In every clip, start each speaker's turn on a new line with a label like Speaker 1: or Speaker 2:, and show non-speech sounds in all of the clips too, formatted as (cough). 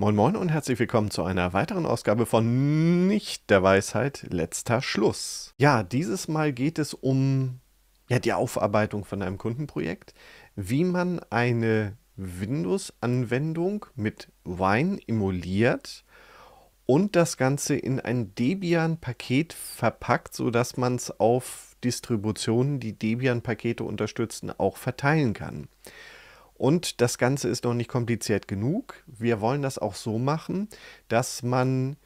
Speaker 1: Moin Moin und herzlich willkommen zu einer weiteren Ausgabe von Nicht der Weisheit letzter Schluss. Ja, dieses Mal geht es um ja, die Aufarbeitung von einem Kundenprojekt, wie man eine Windows-Anwendung mit Wine emuliert und das Ganze in ein Debian-Paket verpackt, sodass man es auf Distributionen, die Debian-Pakete unterstützen, auch verteilen kann. Und das Ganze ist noch nicht kompliziert genug. Wir wollen das auch so machen, dass man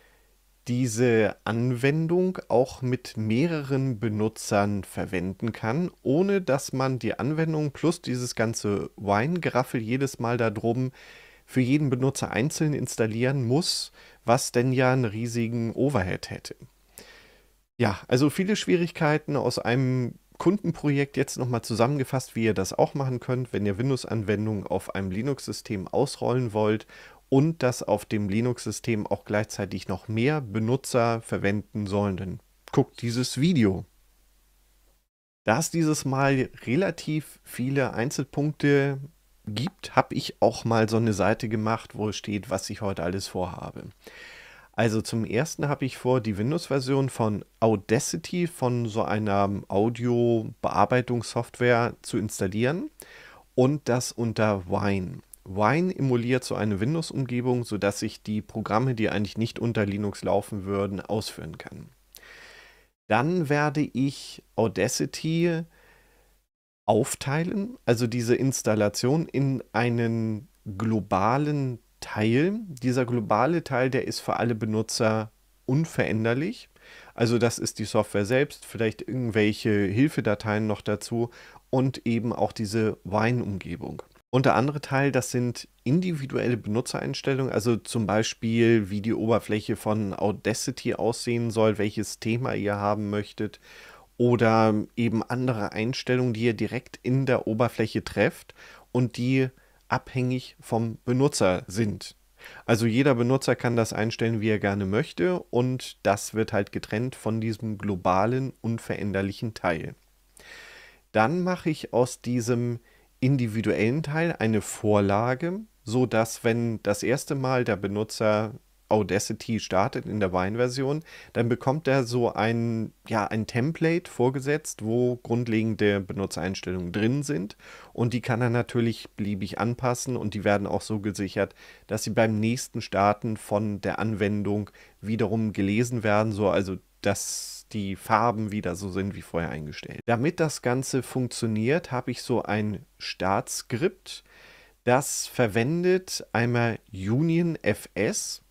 Speaker 1: diese Anwendung auch mit mehreren Benutzern verwenden kann, ohne dass man die Anwendung plus dieses ganze Wine-Geraffel jedes Mal da drum für jeden Benutzer einzeln installieren muss, was denn ja einen riesigen Overhead hätte. Ja, also viele Schwierigkeiten aus einem Kundenprojekt jetzt nochmal zusammengefasst, wie ihr das auch machen könnt, wenn ihr Windows-Anwendungen auf einem Linux-System ausrollen wollt und das auf dem Linux-System auch gleichzeitig noch mehr Benutzer verwenden sollen. Dann guckt dieses Video. Da es dieses Mal relativ viele Einzelpunkte gibt, habe ich auch mal so eine Seite gemacht, wo steht, was ich heute alles vorhabe. Also zum ersten habe ich vor, die Windows-Version von Audacity, von so einer Audio-Bearbeitungssoftware zu installieren und das unter Wine. Wine emuliert so eine Windows-Umgebung, sodass ich die Programme, die eigentlich nicht unter Linux laufen würden, ausführen kann. Dann werde ich Audacity aufteilen, also diese Installation in einen globalen Teil, dieser globale Teil, der ist für alle Benutzer unveränderlich. Also das ist die Software selbst, vielleicht irgendwelche Hilfedateien noch dazu und eben auch diese Wine-Umgebung. Und der andere Teil, das sind individuelle Benutzereinstellungen, also zum Beispiel, wie die Oberfläche von Audacity aussehen soll, welches Thema ihr haben möchtet oder eben andere Einstellungen, die ihr direkt in der Oberfläche trefft und die abhängig vom Benutzer sind. Also jeder Benutzer kann das einstellen, wie er gerne möchte und das wird halt getrennt von diesem globalen, unveränderlichen Teil. Dann mache ich aus diesem individuellen Teil eine Vorlage, so dass wenn das erste Mal der Benutzer Audacity startet in der Wine-Version, dann bekommt er so ein, ja, ein Template vorgesetzt, wo grundlegende Benutzereinstellungen drin sind. Und die kann er natürlich beliebig anpassen und die werden auch so gesichert, dass sie beim nächsten Starten von der Anwendung wiederum gelesen werden, so also dass die Farben wieder so sind wie vorher eingestellt. Damit das Ganze funktioniert, habe ich so ein Startskript, das verwendet einmal UnionFS,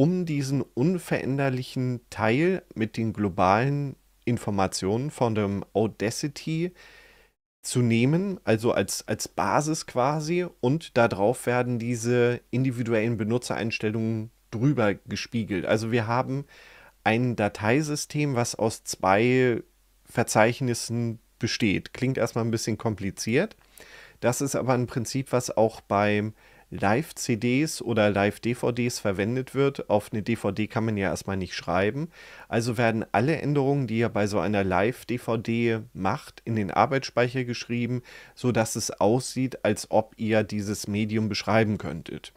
Speaker 1: um diesen unveränderlichen Teil mit den globalen Informationen von dem Audacity zu nehmen, also als, als Basis quasi, und darauf werden diese individuellen Benutzereinstellungen drüber gespiegelt. Also wir haben ein Dateisystem, was aus zwei Verzeichnissen besteht. Klingt erstmal ein bisschen kompliziert. Das ist aber ein Prinzip, was auch beim Live-CDs oder Live-DVDs verwendet wird. Auf eine DVD kann man ja erstmal nicht schreiben. Also werden alle Änderungen, die ihr bei so einer Live-DVD macht, in den Arbeitsspeicher geschrieben, sodass es aussieht, als ob ihr dieses Medium beschreiben könntet.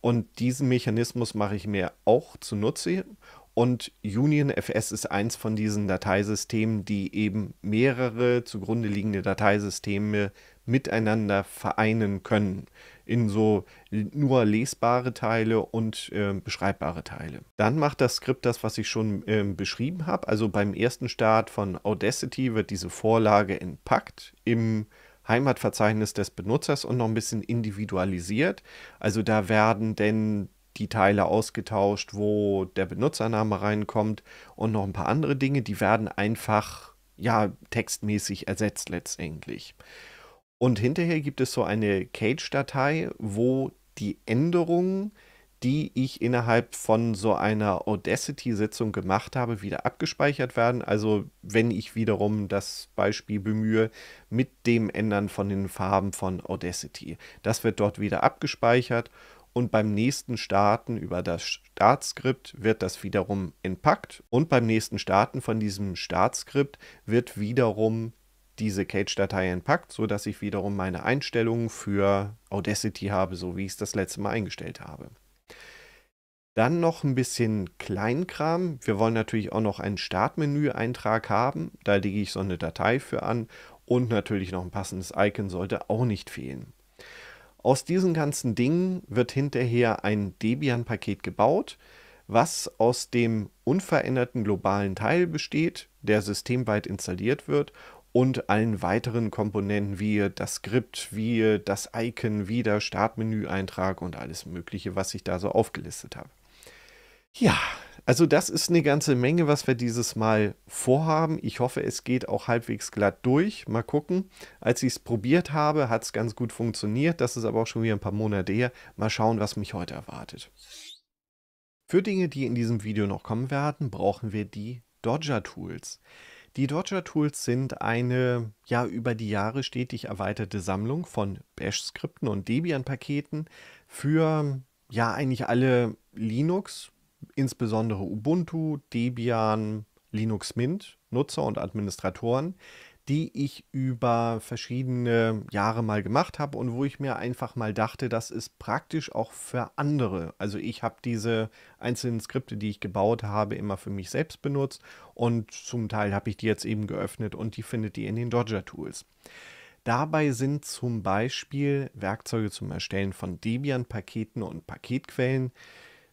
Speaker 1: Und diesen Mechanismus mache ich mir auch zunutze. Und UnionFS ist eins von diesen Dateisystemen, die eben mehrere zugrunde liegende Dateisysteme miteinander vereinen können in so nur lesbare Teile und äh, beschreibbare Teile. Dann macht das Skript das, was ich schon äh, beschrieben habe. Also beim ersten Start von Audacity wird diese Vorlage entpackt im Heimatverzeichnis des Benutzers und noch ein bisschen individualisiert. Also da werden denn die Teile ausgetauscht, wo der Benutzername reinkommt und noch ein paar andere Dinge, die werden einfach ja textmäßig ersetzt letztendlich. Und hinterher gibt es so eine Cage-Datei, wo die Änderungen, die ich innerhalb von so einer Audacity-Sitzung gemacht habe, wieder abgespeichert werden. Also wenn ich wiederum das Beispiel bemühe mit dem Ändern von den Farben von Audacity. Das wird dort wieder abgespeichert und beim nächsten Starten über das Startskript wird das wiederum entpackt und beim nächsten Starten von diesem Startskript wird wiederum diese Cage-Datei packt, sodass ich wiederum meine Einstellungen für Audacity habe, so wie ich es das letzte Mal eingestellt habe. Dann noch ein bisschen Kleinkram. Wir wollen natürlich auch noch einen Startmenü-Eintrag haben. Da lege ich so eine Datei für an. Und natürlich noch ein passendes Icon sollte auch nicht fehlen. Aus diesen ganzen Dingen wird hinterher ein Debian-Paket gebaut, was aus dem unveränderten globalen Teil besteht, der systemweit installiert wird und allen weiteren Komponenten wie das Skript, wie das Icon, wie der Startmenüeintrag und alles Mögliche, was ich da so aufgelistet habe. Ja, also das ist eine ganze Menge, was wir dieses Mal vorhaben. Ich hoffe, es geht auch halbwegs glatt durch. Mal gucken. Als ich es probiert habe, hat es ganz gut funktioniert. Das ist aber auch schon wieder ein paar Monate her. Mal schauen, was mich heute erwartet. Für Dinge, die in diesem Video noch kommen werden, brauchen wir die Dodger Tools. Die Dodger Tools sind eine ja über die Jahre stetig erweiterte Sammlung von Bash-Skripten und Debian-Paketen für ja eigentlich alle Linux, insbesondere Ubuntu, Debian, Linux Mint Nutzer und Administratoren, die ich über verschiedene Jahre mal gemacht habe und wo ich mir einfach mal dachte, das ist praktisch auch für andere. Also ich habe diese einzelnen Skripte, die ich gebaut habe, immer für mich selbst benutzt und zum Teil habe ich die jetzt eben geöffnet und die findet ihr in den Dodger Tools. Dabei sind zum Beispiel Werkzeuge zum Erstellen von Debian-Paketen und Paketquellen,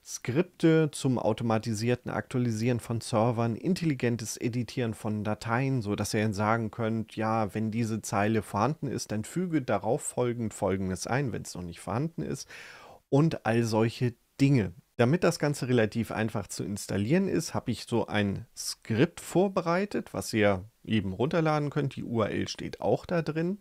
Speaker 1: Skripte zum automatisierten Aktualisieren von Servern, intelligentes Editieren von Dateien, sodass ihr sagen könnt, ja, wenn diese Zeile vorhanden ist, dann füge darauf folgend Folgendes ein, wenn es noch nicht vorhanden ist und all solche Dinge. Damit das Ganze relativ einfach zu installieren ist, habe ich so ein Skript vorbereitet, was ihr eben runterladen könnt. Die URL steht auch da drin.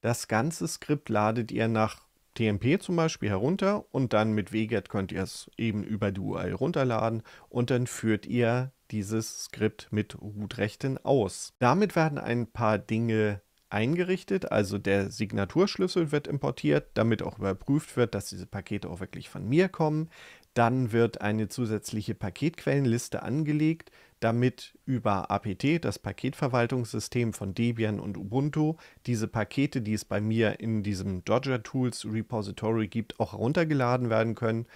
Speaker 1: Das ganze Skript ladet ihr nach TMP zum Beispiel herunter und dann mit WGET könnt ihr es eben über die URL runterladen und dann führt ihr dieses Skript mit root aus. Damit werden ein paar Dinge eingerichtet, also der Signaturschlüssel wird importiert, damit auch überprüft wird, dass diese Pakete auch wirklich von mir kommen. Dann wird eine zusätzliche Paketquellenliste angelegt, damit über APT, das Paketverwaltungssystem von Debian und Ubuntu, diese Pakete, die es bei mir in diesem Dodger Tools Repository gibt, auch heruntergeladen werden können.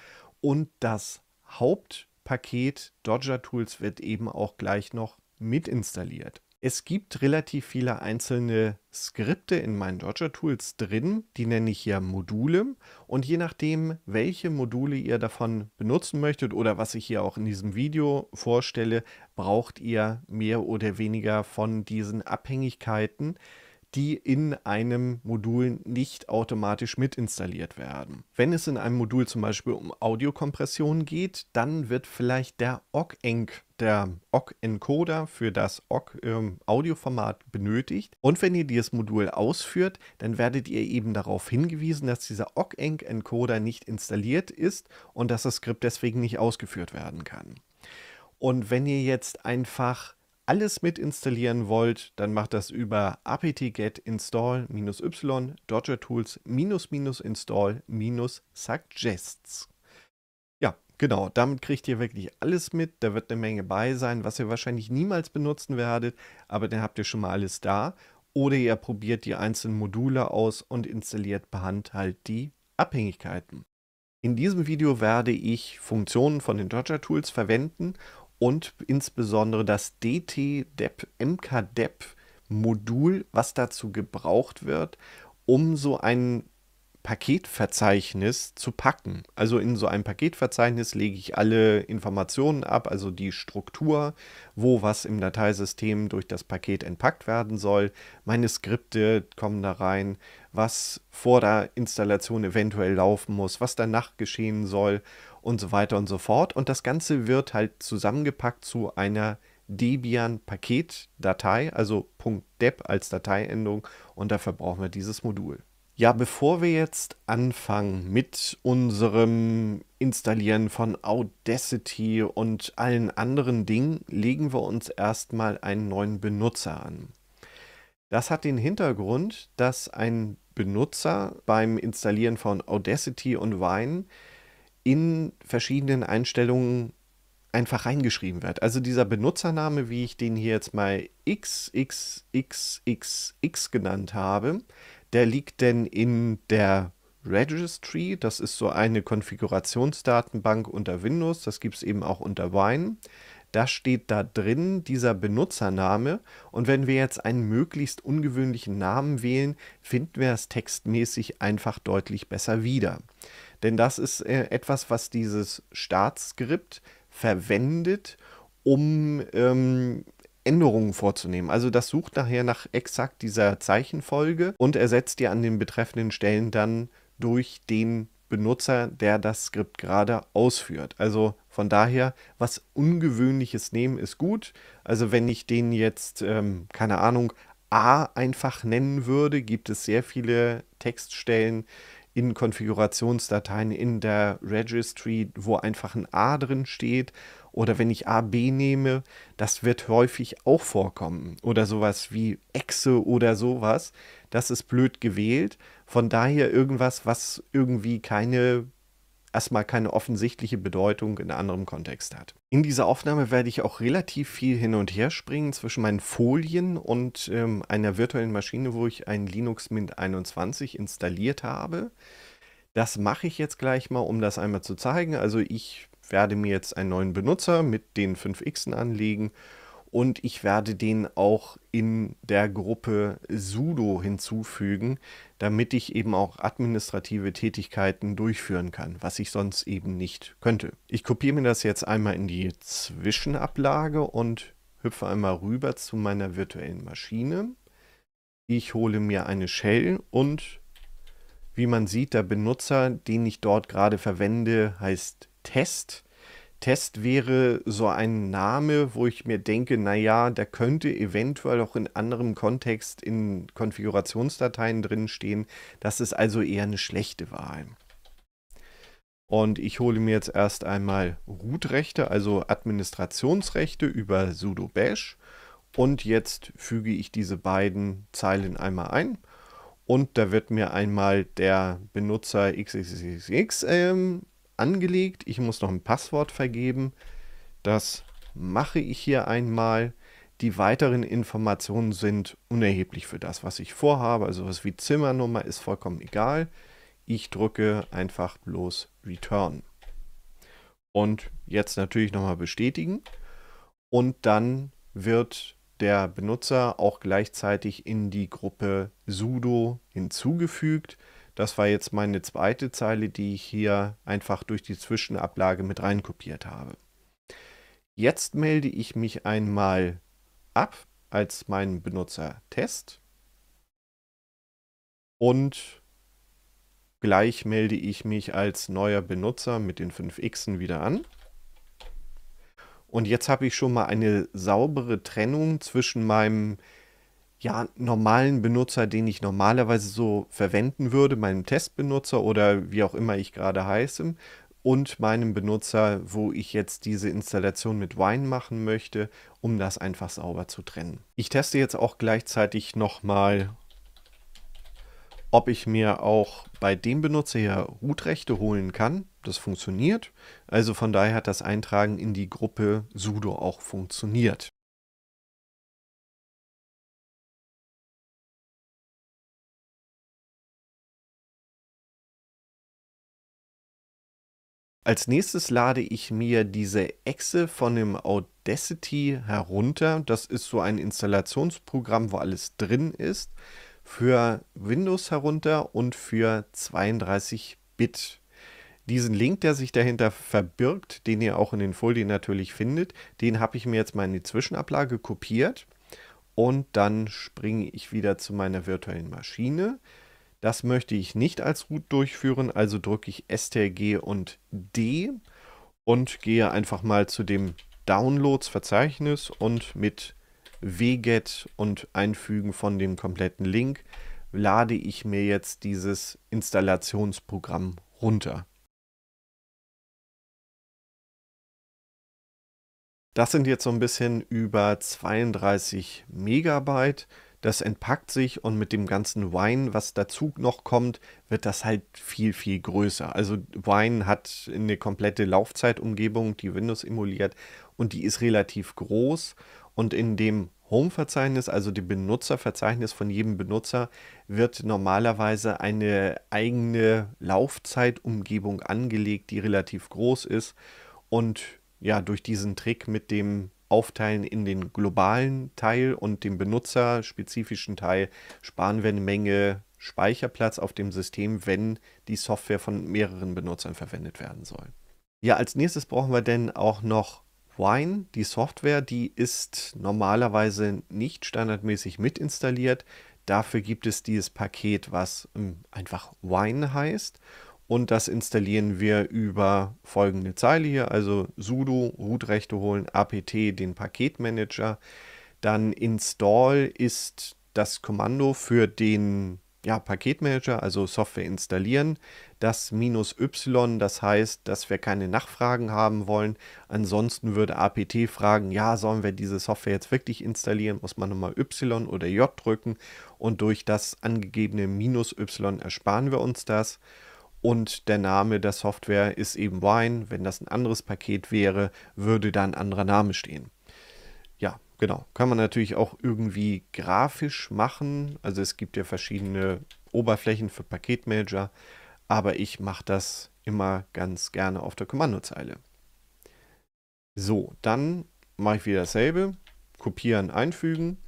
Speaker 1: Und das Hauptpaket Dodger Tools wird eben auch gleich noch mit installiert. Es gibt relativ viele einzelne Skripte in meinen Dodger Tools drin, die nenne ich hier Module und je nachdem, welche Module ihr davon benutzen möchtet oder was ich hier auch in diesem Video vorstelle, braucht ihr mehr oder weniger von diesen Abhängigkeiten die in einem Modul nicht automatisch mit installiert werden. Wenn es in einem Modul zum Beispiel um Audiokompression geht, dann wird vielleicht der OGENC der OGG-Encoder für das OGG-Audioformat ähm, benötigt. Und wenn ihr dieses Modul ausführt, dann werdet ihr eben darauf hingewiesen, dass dieser OGG-Encoder nicht installiert ist und dass das Skript deswegen nicht ausgeführt werden kann. Und wenn ihr jetzt einfach alles mit installieren wollt, dann macht das über apt-get install-y dodger tools minus minus install minus suggests. Ja, genau, damit kriegt ihr wirklich alles mit. Da wird eine Menge bei sein, was ihr wahrscheinlich niemals benutzen werdet, aber dann habt ihr schon mal alles da. Oder ihr probiert die einzelnen Module aus und installiert per Hand halt die Abhängigkeiten. In diesem Video werde ich Funktionen von den Dodger Tools verwenden und insbesondere das DT-DEP, MK-DEP-Modul, was dazu gebraucht wird, um so ein Paketverzeichnis zu packen. Also in so ein Paketverzeichnis lege ich alle Informationen ab, also die Struktur, wo was im Dateisystem durch das Paket entpackt werden soll. Meine Skripte kommen da rein, was vor der Installation eventuell laufen muss, was danach geschehen soll und so weiter und so fort. Und das Ganze wird halt zusammengepackt zu einer Debian-Paket-Datei, also .deb als Dateiendung und dafür brauchen wir dieses Modul. Ja, bevor wir jetzt anfangen mit unserem Installieren von Audacity und allen anderen Dingen, legen wir uns erstmal einen neuen Benutzer an. Das hat den Hintergrund, dass ein Benutzer beim Installieren von Audacity und Wine in verschiedenen Einstellungen einfach reingeschrieben wird. Also dieser Benutzername, wie ich den hier jetzt mal xxxxx genannt habe, der liegt denn in der Registry. Das ist so eine Konfigurationsdatenbank unter Windows. Das gibt es eben auch unter Wine. Da steht da drin dieser Benutzername. Und wenn wir jetzt einen möglichst ungewöhnlichen Namen wählen, finden wir es textmäßig einfach deutlich besser wieder. Denn das ist äh, etwas, was dieses Staatsskript verwendet, um ähm, Änderungen vorzunehmen. Also das sucht nachher nach exakt dieser Zeichenfolge und ersetzt die an den betreffenden Stellen dann durch den Benutzer, der das Skript gerade ausführt. Also von daher, was ungewöhnliches nehmen ist gut. Also wenn ich den jetzt, ähm, keine Ahnung, A einfach nennen würde, gibt es sehr viele Textstellen, in Konfigurationsdateien in der Registry, wo einfach ein A drin steht oder wenn ich AB nehme, das wird häufig auch vorkommen. Oder sowas wie Echse oder sowas. Das ist blöd gewählt. Von daher irgendwas, was irgendwie keine erstmal keine offensichtliche Bedeutung in anderem Kontext hat. In dieser Aufnahme werde ich auch relativ viel hin und her springen zwischen meinen Folien und ähm, einer virtuellen Maschine, wo ich ein Linux Mint 21 installiert habe. Das mache ich jetzt gleich mal, um das einmal zu zeigen. Also ich werde mir jetzt einen neuen Benutzer mit den 5xen anlegen und ich werde den auch in der Gruppe sudo hinzufügen, damit ich eben auch administrative Tätigkeiten durchführen kann, was ich sonst eben nicht könnte. Ich kopiere mir das jetzt einmal in die Zwischenablage und hüpfe einmal rüber zu meiner virtuellen Maschine. Ich hole mir eine Shell und wie man sieht, der Benutzer, den ich dort gerade verwende, heißt Test. Test wäre so ein Name, wo ich mir denke, naja, der könnte eventuell auch in anderem Kontext in Konfigurationsdateien drinstehen. Das ist also eher eine schlechte Wahl. Und ich hole mir jetzt erst einmal Root-Rechte, also Administrationsrechte über sudo bash. Und jetzt füge ich diese beiden Zeilen einmal ein. Und da wird mir einmal der Benutzer xxxx ähm, angelegt. Ich muss noch ein Passwort vergeben. Das mache ich hier einmal. Die weiteren Informationen sind unerheblich für das, was ich vorhabe. Also was wie Zimmernummer ist vollkommen egal. Ich drücke einfach bloß Return. Und jetzt natürlich nochmal bestätigen. Und dann wird der Benutzer auch gleichzeitig in die Gruppe sudo hinzugefügt. Das war jetzt meine zweite Zeile, die ich hier einfach durch die Zwischenablage mit reinkopiert habe. Jetzt melde ich mich einmal ab als meinen Benutzer Test und gleich melde ich mich als neuer Benutzer mit den 5 x wieder an. Und jetzt habe ich schon mal eine saubere Trennung zwischen meinem ja, normalen Benutzer, den ich normalerweise so verwenden würde, meinem Testbenutzer oder wie auch immer ich gerade heiße, und meinem Benutzer, wo ich jetzt diese Installation mit Wine machen möchte, um das einfach sauber zu trennen. Ich teste jetzt auch gleichzeitig nochmal, ob ich mir auch bei dem Benutzer hier root holen kann. Das funktioniert. Also von daher hat das Eintragen in die Gruppe sudo auch funktioniert. Als nächstes lade ich mir diese Echse von dem Audacity herunter. Das ist so ein Installationsprogramm, wo alles drin ist. Für Windows herunter und für 32-Bit. Diesen Link, der sich dahinter verbirgt, den ihr auch in den Folien natürlich findet, den habe ich mir jetzt mal in die Zwischenablage kopiert. Und dann springe ich wieder zu meiner virtuellen Maschine. Das möchte ich nicht als Root durchführen, also drücke ich STRG und D und gehe einfach mal zu dem Downloads-Verzeichnis und mit wget und Einfügen von dem kompletten Link lade ich mir jetzt dieses Installationsprogramm runter. Das sind jetzt so ein bisschen über 32 Megabyte das entpackt sich und mit dem ganzen Wine, was dazu noch kommt, wird das halt viel, viel größer. Also Wine hat eine komplette Laufzeitumgebung, die Windows emuliert und die ist relativ groß und in dem Home-Verzeichnis, also dem Benutzerverzeichnis von jedem Benutzer, wird normalerweise eine eigene Laufzeitumgebung angelegt, die relativ groß ist und ja, durch diesen Trick mit dem aufteilen in den globalen Teil und den benutzerspezifischen Teil, sparen wir eine Menge Speicherplatz auf dem System, wenn die Software von mehreren Benutzern verwendet werden soll. Ja, als nächstes brauchen wir denn auch noch Wine, die Software, die ist normalerweise nicht standardmäßig mitinstalliert. Dafür gibt es dieses Paket, was ähm, einfach Wine heißt. Und das installieren wir über folgende Zeile hier, also sudo root-Rechte holen, apt den Paketmanager. Dann install ist das Kommando für den ja, Paketmanager, also Software installieren. Das minus y, das heißt, dass wir keine Nachfragen haben wollen. Ansonsten würde apt fragen, ja, sollen wir diese Software jetzt wirklich installieren? Muss man nochmal y oder j drücken und durch das angegebene minus y ersparen wir uns das und der Name der Software ist eben Wine. Wenn das ein anderes Paket wäre, würde da ein anderer Name stehen. Ja, genau. Kann man natürlich auch irgendwie grafisch machen. Also es gibt ja verschiedene Oberflächen für Paketmanager, aber ich mache das immer ganz gerne auf der Kommandozeile. So, dann mache ich wieder dasselbe. Kopieren, einfügen.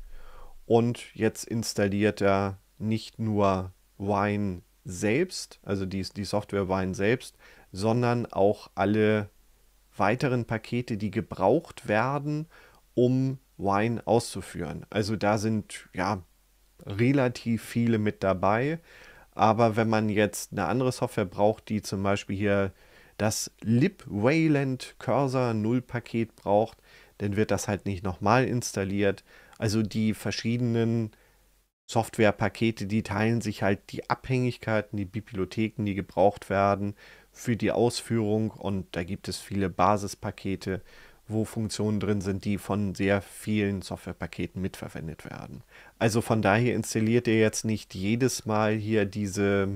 Speaker 1: Und jetzt installiert er nicht nur Wine selbst, also die, die Software-Wine selbst, sondern auch alle weiteren Pakete, die gebraucht werden, um Wine auszuführen. Also da sind ja relativ viele mit dabei. Aber wenn man jetzt eine andere Software braucht, die zum Beispiel hier das LibWayland Cursor 0 Paket braucht, dann wird das halt nicht nochmal installiert. Also die verschiedenen Softwarepakete, die teilen sich halt die Abhängigkeiten, die Bibliotheken, die gebraucht werden für die Ausführung. Und da gibt es viele Basispakete, wo Funktionen drin sind, die von sehr vielen Softwarepaketen mitverwendet werden. Also von daher installiert ihr jetzt nicht jedes Mal hier diese,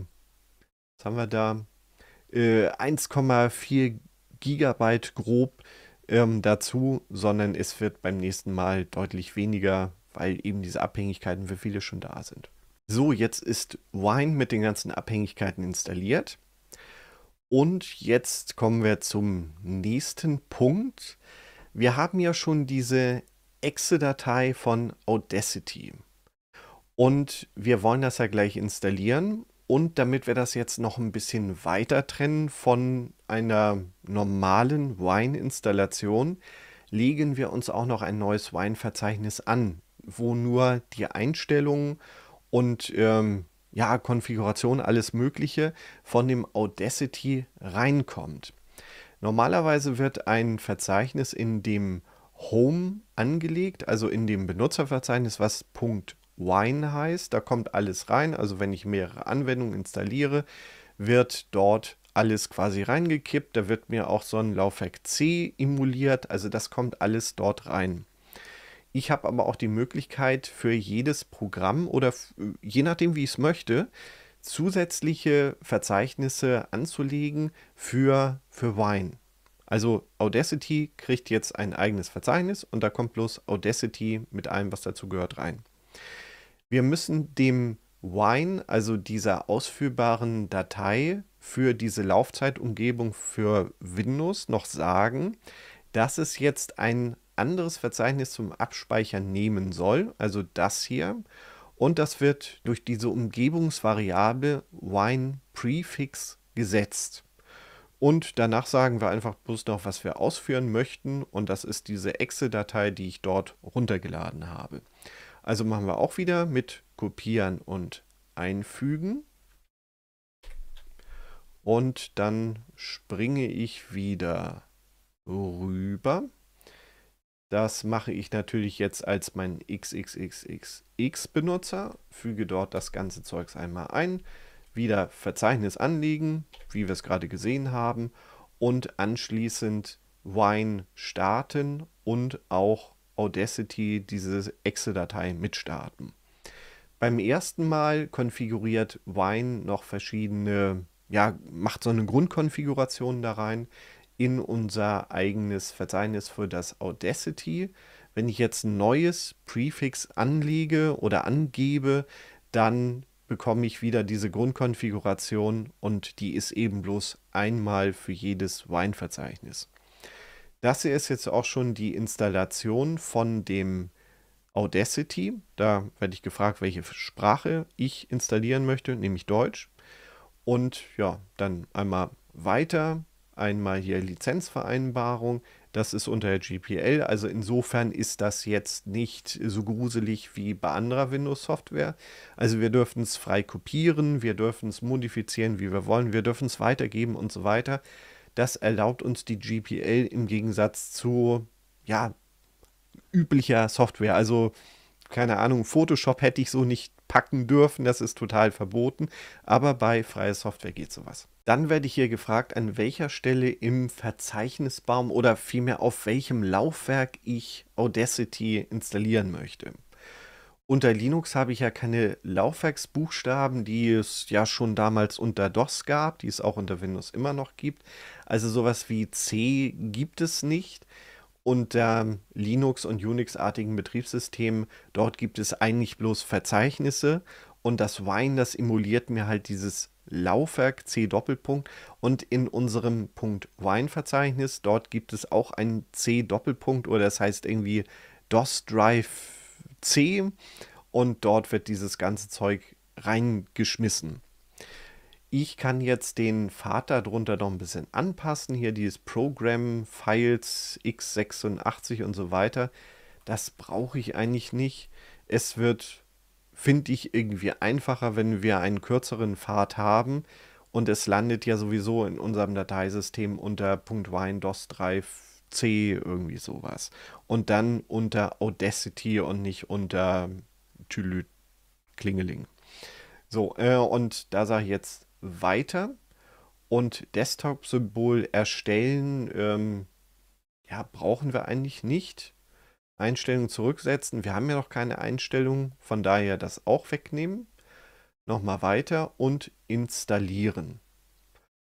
Speaker 1: was haben wir da, äh, 1,4 Gigabyte grob ähm, dazu, sondern es wird beim nächsten Mal deutlich weniger weil eben diese Abhängigkeiten für viele schon da sind. So, jetzt ist Wine mit den ganzen Abhängigkeiten installiert. Und jetzt kommen wir zum nächsten Punkt. Wir haben ja schon diese Exe-Datei von Audacity. Und wir wollen das ja gleich installieren. Und damit wir das jetzt noch ein bisschen weiter trennen von einer normalen Wine-Installation, legen wir uns auch noch ein neues Wine-Verzeichnis an wo nur die Einstellungen und ähm, ja, Konfiguration, alles Mögliche von dem Audacity reinkommt. Normalerweise wird ein Verzeichnis in dem Home angelegt, also in dem Benutzerverzeichnis, was .wine heißt. Da kommt alles rein. Also wenn ich mehrere Anwendungen installiere, wird dort alles quasi reingekippt. Da wird mir auch so ein Laufwerk C emuliert. Also das kommt alles dort rein. Ich habe aber auch die Möglichkeit für jedes Programm oder äh, je nachdem, wie ich es möchte, zusätzliche Verzeichnisse anzulegen für, für Wine. Also Audacity kriegt jetzt ein eigenes Verzeichnis und da kommt bloß Audacity mit allem, was dazu gehört, rein. Wir müssen dem Wine, also dieser ausführbaren Datei für diese Laufzeitumgebung für Windows, noch sagen, dass es jetzt ein anderes Verzeichnis zum Abspeichern nehmen soll, also das hier. Und das wird durch diese Umgebungsvariable WinePrefix gesetzt. Und danach sagen wir einfach bloß noch, was wir ausführen möchten. Und das ist diese excel datei die ich dort runtergeladen habe. Also machen wir auch wieder mit Kopieren und Einfügen. Und dann springe ich wieder rüber. Das mache ich natürlich jetzt als mein XXXXX-Benutzer, füge dort das ganze Zeugs einmal ein, wieder Verzeichnis anlegen, wie wir es gerade gesehen haben, und anschließend Wine starten und auch Audacity, diese excel datei mitstarten. Beim ersten Mal konfiguriert Wine noch verschiedene, ja, macht so eine Grundkonfiguration da rein in unser eigenes Verzeichnis für das Audacity. Wenn ich jetzt ein neues Prefix anlege oder angebe, dann bekomme ich wieder diese Grundkonfiguration und die ist eben bloß einmal für jedes Weinverzeichnis. Das hier ist jetzt auch schon die Installation von dem Audacity. Da werde ich gefragt, welche Sprache ich installieren möchte, nämlich Deutsch. Und ja, dann einmal weiter einmal hier Lizenzvereinbarung. Das ist unter GPL, also insofern ist das jetzt nicht so gruselig wie bei anderer Windows-Software. Also wir dürfen es frei kopieren, wir dürfen es modifizieren, wie wir wollen, wir dürfen es weitergeben und so weiter. Das erlaubt uns die GPL im Gegensatz zu, ja, üblicher Software. Also, keine Ahnung, Photoshop hätte ich so nicht packen dürfen, das ist total verboten, aber bei freier Software geht sowas. Dann werde ich hier gefragt, an welcher Stelle im Verzeichnisbaum oder vielmehr auf welchem Laufwerk ich Audacity installieren möchte. Unter Linux habe ich ja keine Laufwerksbuchstaben, die es ja schon damals unter DOS gab, die es auch unter Windows immer noch gibt. Also sowas wie C gibt es nicht unter Linux- und Unix-artigen Betriebssystemen, dort gibt es eigentlich bloß Verzeichnisse und das Wine, das emuliert mir halt dieses Laufwerk C Doppelpunkt und in unserem Punkt Wine-Verzeichnis, dort gibt es auch einen C Doppelpunkt oder das heißt irgendwie DOS Drive C und dort wird dieses ganze Zeug reingeschmissen ich kann jetzt den Pfad darunter noch ein bisschen anpassen. Hier dieses Program, Files, x86 und so weiter. Das brauche ich eigentlich nicht. Es wird, finde ich, irgendwie einfacher, wenn wir einen kürzeren Pfad haben. Und es landet ja sowieso in unserem Dateisystem unter .wine 3C irgendwie sowas. Und dann unter Audacity und nicht unter Tülü Klingeling. So, äh, und da sage ich jetzt weiter und Desktop-Symbol erstellen, ähm, ja, brauchen wir eigentlich nicht. Einstellungen zurücksetzen. Wir haben ja noch keine Einstellungen, von daher das auch wegnehmen. Nochmal weiter und installieren.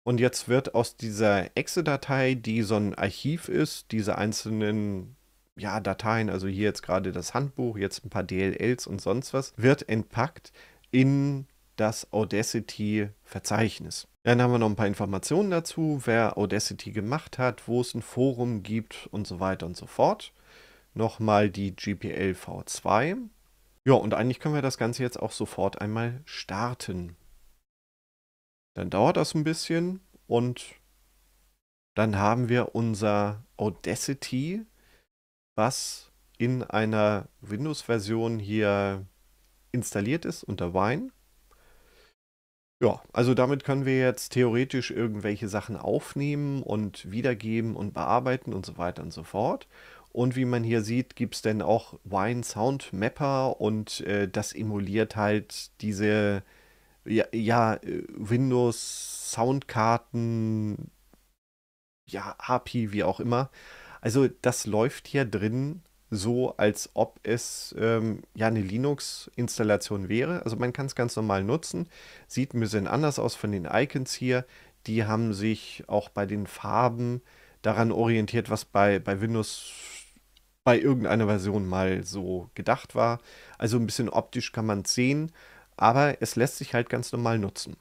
Speaker 1: Und jetzt wird aus dieser Exe-Datei, die so ein Archiv ist, diese einzelnen ja, Dateien, also hier jetzt gerade das Handbuch, jetzt ein paar DLLs und sonst was, wird entpackt in das Audacity-Verzeichnis. Dann haben wir noch ein paar Informationen dazu, wer Audacity gemacht hat, wo es ein Forum gibt und so weiter und so fort. Nochmal die GPL V2. Ja, und eigentlich können wir das Ganze jetzt auch sofort einmal starten. Dann dauert das ein bisschen und dann haben wir unser Audacity, was in einer Windows-Version hier installiert ist unter Wine. Ja, also damit können wir jetzt theoretisch irgendwelche Sachen aufnehmen und wiedergeben und bearbeiten und so weiter und so fort. Und wie man hier sieht, gibt es dann auch Wine Sound Mapper und äh, das emuliert halt diese ja, ja äh, Windows Soundkarten, ja API, wie auch immer. Also das läuft hier drin so, als ob es ähm, ja eine Linux-Installation wäre. Also man kann es ganz normal nutzen. Sieht ein bisschen anders aus von den Icons hier. Die haben sich auch bei den Farben daran orientiert, was bei, bei Windows bei irgendeiner Version mal so gedacht war. Also ein bisschen optisch kann man es sehen, aber es lässt sich halt ganz normal nutzen.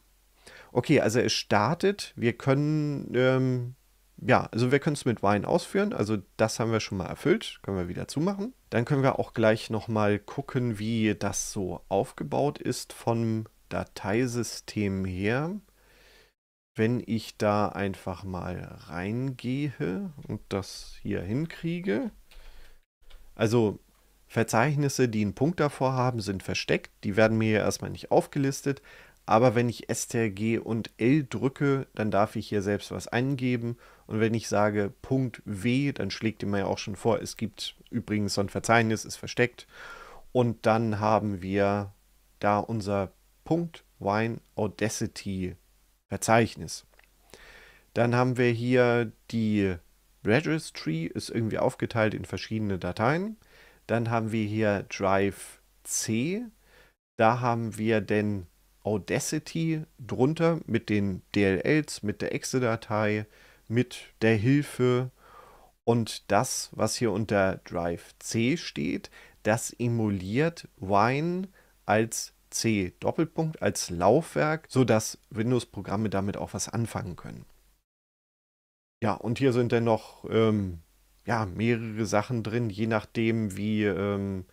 Speaker 1: Okay, also es startet. Wir können ähm, ja, also wir können es mit Wine ausführen. Also das haben wir schon mal erfüllt. Können wir wieder zumachen. Dann können wir auch gleich nochmal gucken, wie das so aufgebaut ist vom Dateisystem her. Wenn ich da einfach mal reingehe und das hier hinkriege. Also Verzeichnisse, die einen Punkt davor haben, sind versteckt. Die werden mir hier erstmal nicht aufgelistet. Aber wenn ich STRG und L drücke, dann darf ich hier selbst was eingeben. Und wenn ich sage Punkt W, dann schlägt ihr mir ja auch schon vor, es gibt übrigens so ein Verzeichnis, ist versteckt. Und dann haben wir da unser Punkt Wine Audacity Verzeichnis. Dann haben wir hier die Registry, ist irgendwie aufgeteilt in verschiedene Dateien. Dann haben wir hier Drive C. Da haben wir denn Audacity drunter mit den DLLs, mit der excel datei mit der Hilfe und das, was hier unter Drive C steht, das emuliert Wine als C Doppelpunkt, als Laufwerk, sodass Windows-Programme damit auch was anfangen können. Ja, und hier sind dann noch ähm, ja, mehrere Sachen drin, je nachdem, wie ähm,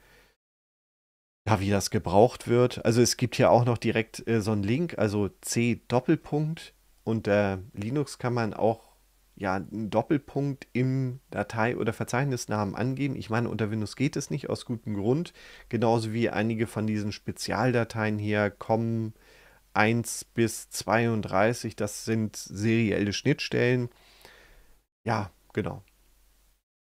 Speaker 1: ja, wie das gebraucht wird. Also es gibt hier auch noch direkt äh, so einen Link, also C Doppelpunkt. Unter Linux kann man auch ja, einen Doppelpunkt im Datei- oder Verzeichnisnamen angeben. Ich meine, unter Windows geht es nicht, aus gutem Grund. Genauso wie einige von diesen Spezialdateien hier kommen 1 bis 32. Das sind serielle Schnittstellen. Ja, genau.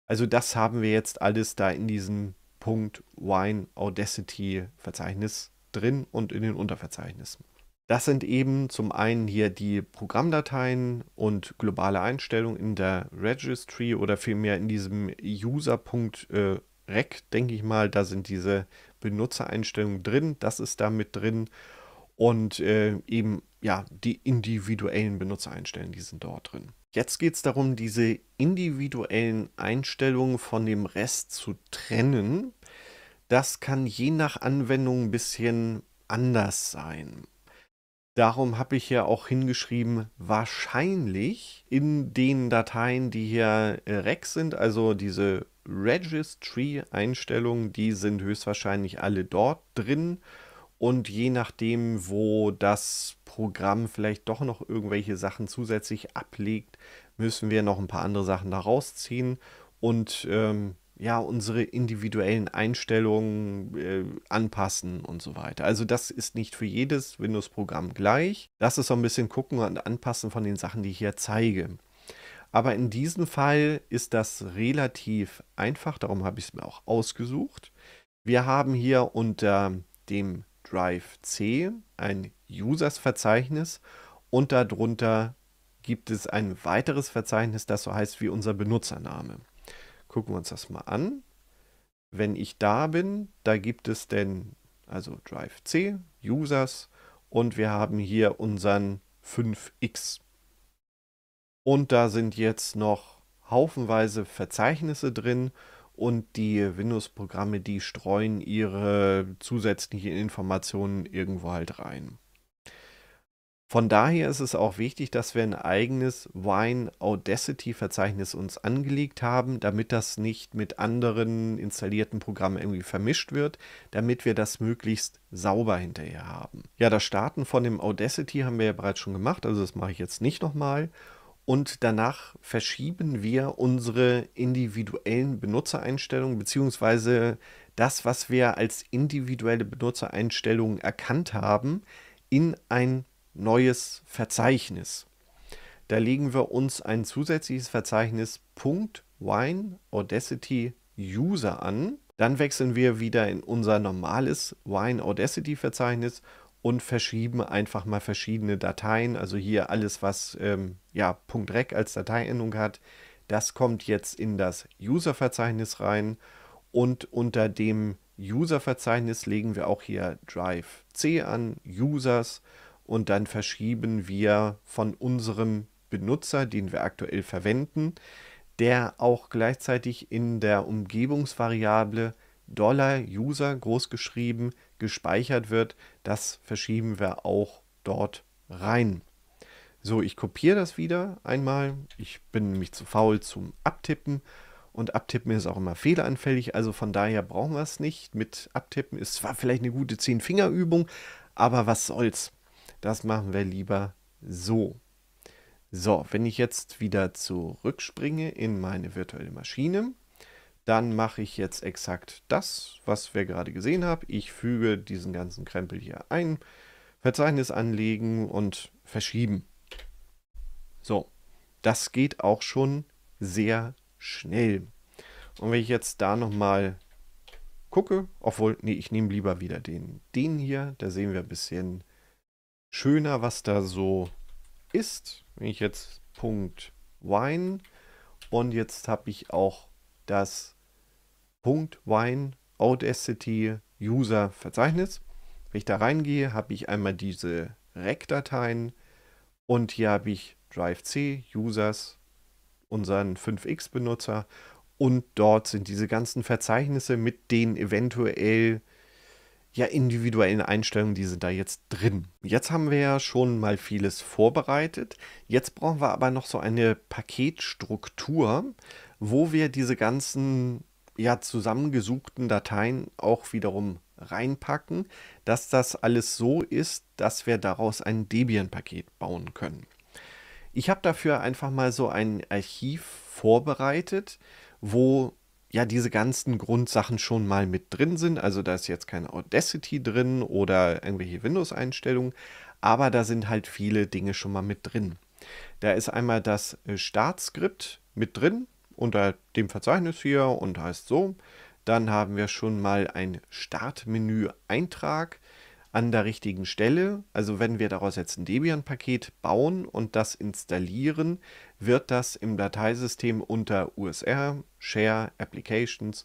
Speaker 1: Also das haben wir jetzt alles da in diesem .wineaudacity-Verzeichnis drin und in den Unterverzeichnissen. Das sind eben zum einen hier die Programmdateien und globale Einstellungen in der Registry oder vielmehr in diesem User.rec, äh, denke ich mal. Da sind diese Benutzereinstellungen drin. Das ist da mit drin. Und äh, eben ja die individuellen Benutzereinstellungen, die sind dort drin. Jetzt geht es darum, diese individuellen Einstellungen von dem Rest zu trennen. Das kann je nach Anwendung ein bisschen anders sein. Darum habe ich ja auch hingeschrieben, wahrscheinlich in den Dateien, die hier äh, REC sind, also diese Registry-Einstellungen, die sind höchstwahrscheinlich alle dort drin. Und je nachdem, wo das Programm vielleicht doch noch irgendwelche Sachen zusätzlich ablegt, müssen wir noch ein paar andere Sachen daraus ziehen und ähm, ja, unsere individuellen Einstellungen äh, anpassen und so weiter. Also das ist nicht für jedes Windows-Programm gleich. Das ist so ein bisschen gucken und anpassen von den Sachen, die ich hier zeige. Aber in diesem Fall ist das relativ einfach, darum habe ich es mir auch ausgesucht. Wir haben hier unter dem Drive C ein Users-Verzeichnis und darunter gibt es ein weiteres Verzeichnis, das so heißt wie unser Benutzername. Gucken wir uns das mal an. Wenn ich da bin, da gibt es denn also Drive C, Users und wir haben hier unseren 5x. Und da sind jetzt noch haufenweise Verzeichnisse drin und die Windows-Programme, die streuen ihre zusätzlichen Informationen irgendwo halt rein. Von daher ist es auch wichtig, dass wir ein eigenes Wine Audacity Verzeichnis uns angelegt haben, damit das nicht mit anderen installierten Programmen irgendwie vermischt wird, damit wir das möglichst sauber hinterher haben. Ja, das Starten von dem Audacity haben wir ja bereits schon gemacht, also das mache ich jetzt nicht nochmal und danach verschieben wir unsere individuellen Benutzereinstellungen beziehungsweise das, was wir als individuelle Benutzereinstellungen erkannt haben, in ein neues Verzeichnis. Da legen wir uns ein zusätzliches Verzeichnis .wine Audacity User an. Dann wechseln wir wieder in unser normales Wine Audacity Verzeichnis und verschieben einfach mal verschiedene Dateien. Also hier alles, was ähm, ja, .rec als Dateiendung hat, das kommt jetzt in das User-Verzeichnis rein und unter dem User-Verzeichnis legen wir auch hier Drive C an, Users und dann verschieben wir von unserem Benutzer, den wir aktuell verwenden, der auch gleichzeitig in der Umgebungsvariable Dollar User großgeschrieben gespeichert wird, das verschieben wir auch dort rein. So, ich kopiere das wieder einmal. Ich bin nämlich zu faul zum Abtippen. Und Abtippen ist auch immer fehleranfällig, also von daher brauchen wir es nicht. Mit Abtippen ist zwar vielleicht eine gute Zehn-Finger-Übung, aber was soll's. Das machen wir lieber so. So, wenn ich jetzt wieder zurückspringe in meine virtuelle Maschine, dann mache ich jetzt exakt das, was wir gerade gesehen haben. Ich füge diesen ganzen Krempel hier ein, Verzeichnis anlegen und verschieben. So, das geht auch schon sehr schnell. Und wenn ich jetzt da nochmal gucke, obwohl, nee, ich nehme lieber wieder den, den hier, da sehen wir ein bisschen schöner, was da so ist. Wenn ich jetzt Punkt Wine und jetzt habe ich auch das .wine.audacity-user-Verzeichnis. Wenn ich da reingehe, habe ich einmal diese Rec-Dateien und hier habe ich DriveC, Users, unseren 5x-Benutzer und dort sind diese ganzen Verzeichnisse mit den eventuell ja, individuellen Einstellungen, die sind da jetzt drin. Jetzt haben wir ja schon mal vieles vorbereitet. Jetzt brauchen wir aber noch so eine Paketstruktur, wo wir diese ganzen ja zusammengesuchten Dateien auch wiederum reinpacken, dass das alles so ist, dass wir daraus ein Debian-Paket bauen können. Ich habe dafür einfach mal so ein Archiv vorbereitet, wo ja diese ganzen Grundsachen schon mal mit drin sind. Also da ist jetzt kein Audacity drin oder irgendwelche Windows-Einstellungen, aber da sind halt viele Dinge schon mal mit drin. Da ist einmal das äh, Startskript mit drin, unter dem Verzeichnis hier und heißt so. Dann haben wir schon mal ein Startmenü-Eintrag an der richtigen Stelle. Also wenn wir daraus jetzt ein Debian-Paket bauen und das installieren, wird das im Dateisystem unter USR, Share, Applications,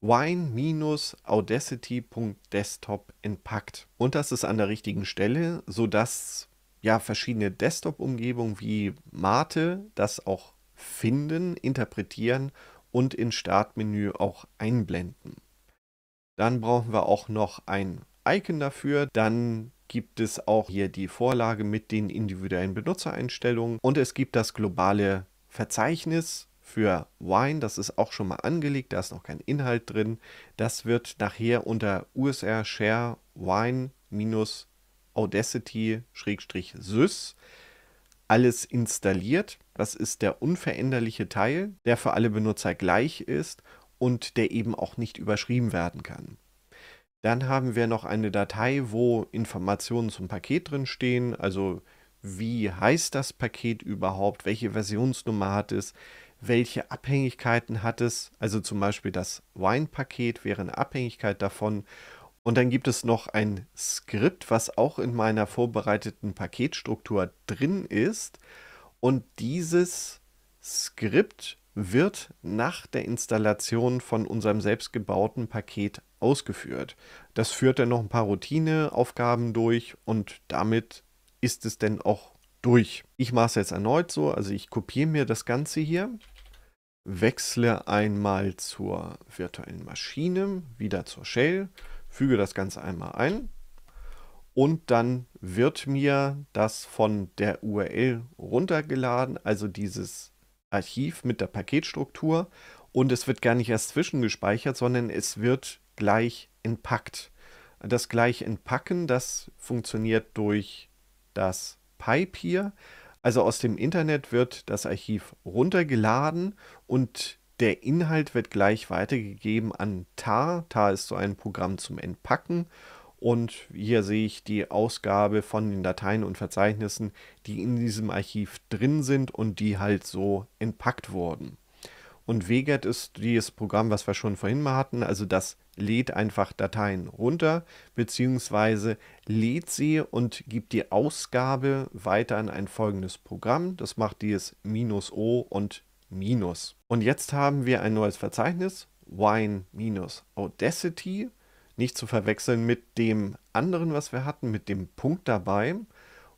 Speaker 1: wine-audacity.desktop entpackt. Und das ist an der richtigen Stelle, sodass ja verschiedene Desktop-Umgebungen wie Mate das auch finden, interpretieren und in Startmenü auch einblenden. Dann brauchen wir auch noch ein Icon dafür. Dann gibt es auch hier die Vorlage mit den individuellen Benutzereinstellungen und es gibt das globale Verzeichnis für Wine. Das ist auch schon mal angelegt, da ist noch kein Inhalt drin. Das wird nachher unter USR Share Wine minus Audacity-Sys alles installiert. Das ist der unveränderliche Teil, der für alle Benutzer gleich ist und der eben auch nicht überschrieben werden kann. Dann haben wir noch eine Datei, wo Informationen zum Paket drin stehen, also wie heißt das Paket überhaupt, welche Versionsnummer hat es, welche Abhängigkeiten hat es, also zum Beispiel das Wine-Paket wäre eine Abhängigkeit davon und dann gibt es noch ein Skript, was auch in meiner vorbereiteten Paketstruktur drin ist. Und dieses Skript wird nach der Installation von unserem selbstgebauten Paket ausgeführt. Das führt dann noch ein paar Routineaufgaben durch und damit ist es dann auch durch. Ich mache es jetzt erneut so, also ich kopiere mir das Ganze hier, wechsle einmal zur virtuellen Maschine, wieder zur Shell füge das Ganze einmal ein und dann wird mir das von der URL runtergeladen, also dieses Archiv mit der Paketstruktur und es wird gar nicht erst zwischengespeichert, sondern es wird gleich entpackt. Das gleich entpacken, das funktioniert durch das Pipe hier. Also aus dem Internet wird das Archiv runtergeladen und der Inhalt wird gleich weitergegeben an TAR. TAR ist so ein Programm zum Entpacken. Und hier sehe ich die Ausgabe von den Dateien und Verzeichnissen, die in diesem Archiv drin sind und die halt so entpackt wurden. Und WGET ist dieses Programm, was wir schon vorhin mal hatten. Also das lädt einfach Dateien runter, beziehungsweise lädt sie und gibt die Ausgabe weiter an ein folgendes Programm. Das macht dieses minus O und minus. Und jetzt haben wir ein neues Verzeichnis, wine minus Audacity, nicht zu verwechseln mit dem anderen, was wir hatten, mit dem Punkt dabei.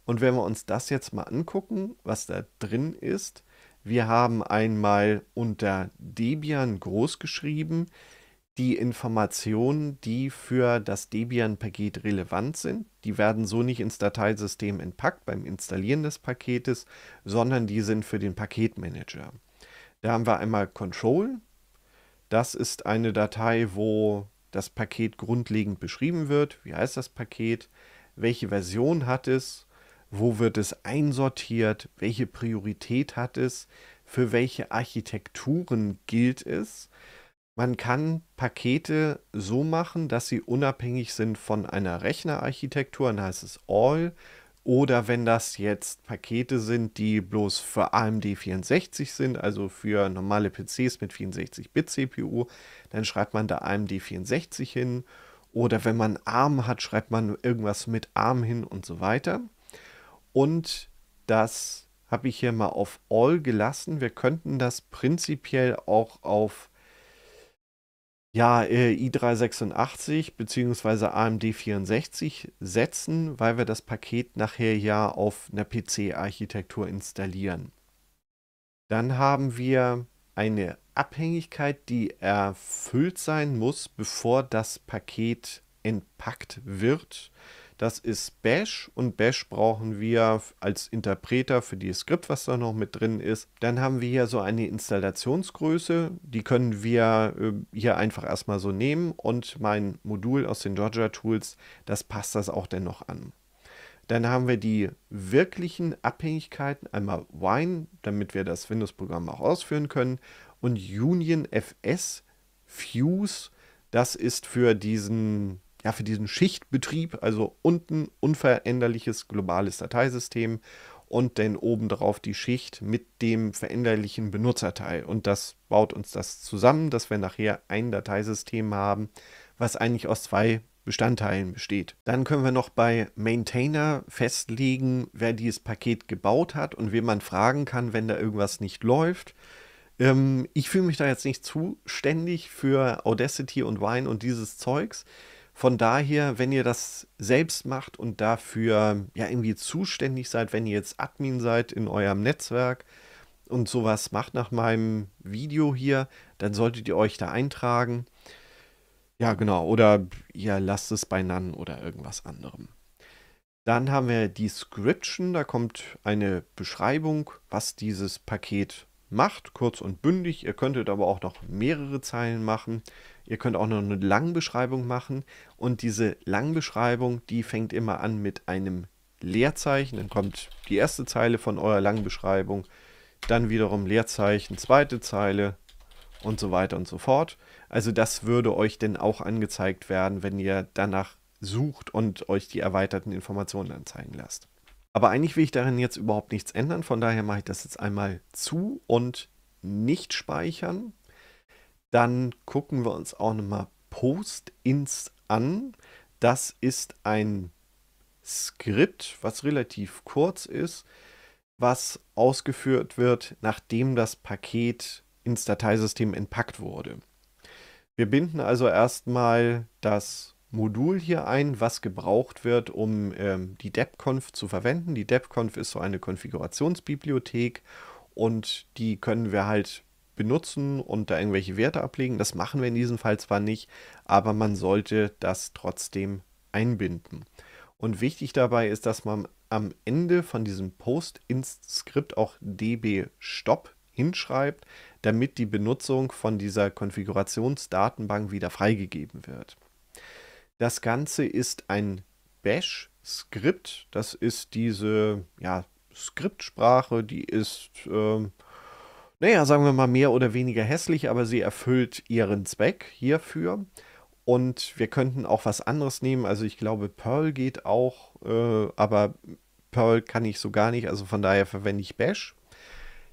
Speaker 1: Und wenn wir uns das jetzt mal angucken, was da drin ist, wir haben einmal unter Debian groß geschrieben die Informationen, die für das Debian-Paket relevant sind. Die werden so nicht ins Dateisystem entpackt beim Installieren des Paketes, sondern die sind für den Paketmanager. Da haben wir einmal Control. Das ist eine Datei, wo das Paket grundlegend beschrieben wird. Wie heißt das Paket? Welche Version hat es? Wo wird es einsortiert? Welche Priorität hat es? Für welche Architekturen gilt es? Man kann Pakete so machen, dass sie unabhängig sind von einer Rechnerarchitektur, dann heißt es All oder wenn das jetzt Pakete sind, die bloß für AMD 64 sind, also für normale PCs mit 64-Bit-CPU, dann schreibt man da AMD 64 hin. Oder wenn man ARM hat, schreibt man irgendwas mit ARM hin und so weiter. Und das habe ich hier mal auf All gelassen. Wir könnten das prinzipiell auch auf ja, äh, i386 bzw. AMD64 setzen, weil wir das Paket nachher ja auf einer PC-Architektur installieren. Dann haben wir eine Abhängigkeit, die erfüllt sein muss, bevor das Paket entpackt wird. Das ist Bash und Bash brauchen wir als Interpreter für die Skript, was da noch mit drin ist. Dann haben wir hier so eine Installationsgröße, die können wir ähm, hier einfach erstmal so nehmen und mein Modul aus den Georgia Tools, das passt das auch dennoch an. Dann haben wir die wirklichen Abhängigkeiten, einmal Wine, damit wir das Windows-Programm auch ausführen können und Union FS, Fuse, das ist für diesen ja, für diesen Schichtbetrieb, also unten unveränderliches globales Dateisystem und dann oben drauf die Schicht mit dem veränderlichen Benutzerteil. Und das baut uns das zusammen, dass wir nachher ein Dateisystem haben, was eigentlich aus zwei Bestandteilen besteht. Dann können wir noch bei Maintainer festlegen, wer dieses Paket gebaut hat und wen man fragen kann, wenn da irgendwas nicht läuft. Ähm, ich fühle mich da jetzt nicht zuständig für Audacity und Wine und dieses Zeugs. Von daher, wenn ihr das selbst macht und dafür ja irgendwie zuständig seid, wenn ihr jetzt Admin seid in eurem Netzwerk und sowas macht nach meinem Video hier, dann solltet ihr euch da eintragen. Ja, genau. Oder ihr lasst es bei None oder irgendwas anderem. Dann haben wir Description, da kommt eine Beschreibung, was dieses Paket macht, kurz und bündig. Ihr könntet aber auch noch mehrere Zeilen machen. Ihr könnt auch noch eine Langbeschreibung machen und diese Langbeschreibung, die fängt immer an mit einem Leerzeichen, dann kommt die erste Zeile von eurer Langbeschreibung, dann wiederum Leerzeichen, zweite Zeile und so weiter und so fort. Also das würde euch denn auch angezeigt werden, wenn ihr danach sucht und euch die erweiterten Informationen anzeigen lasst. Aber eigentlich will ich darin jetzt überhaupt nichts ändern, von daher mache ich das jetzt einmal zu und nicht speichern. Dann gucken wir uns auch nochmal post ins an. Das ist ein Skript, was relativ kurz ist, was ausgeführt wird, nachdem das Paket ins Dateisystem entpackt wurde. Wir binden also erstmal das Modul hier ein, was gebraucht wird, um ähm, die DebConf zu verwenden. Die DebConf ist so eine Konfigurationsbibliothek und die können wir halt benutzen und da irgendwelche Werte ablegen. Das machen wir in diesem Fall zwar nicht, aber man sollte das trotzdem einbinden. Und wichtig dabei ist, dass man am Ende von diesem Post ins Skript auch db stop hinschreibt, damit die Benutzung von dieser Konfigurationsdatenbank wieder freigegeben wird. Das Ganze ist ein Bash-Skript. Das ist diese ja, Skriptsprache, die ist äh, naja, sagen wir mal mehr oder weniger hässlich, aber sie erfüllt ihren Zweck hierfür. Und wir könnten auch was anderes nehmen. Also ich glaube, Pearl geht auch, äh, aber Pearl kann ich so gar nicht. Also von daher verwende ich Bash.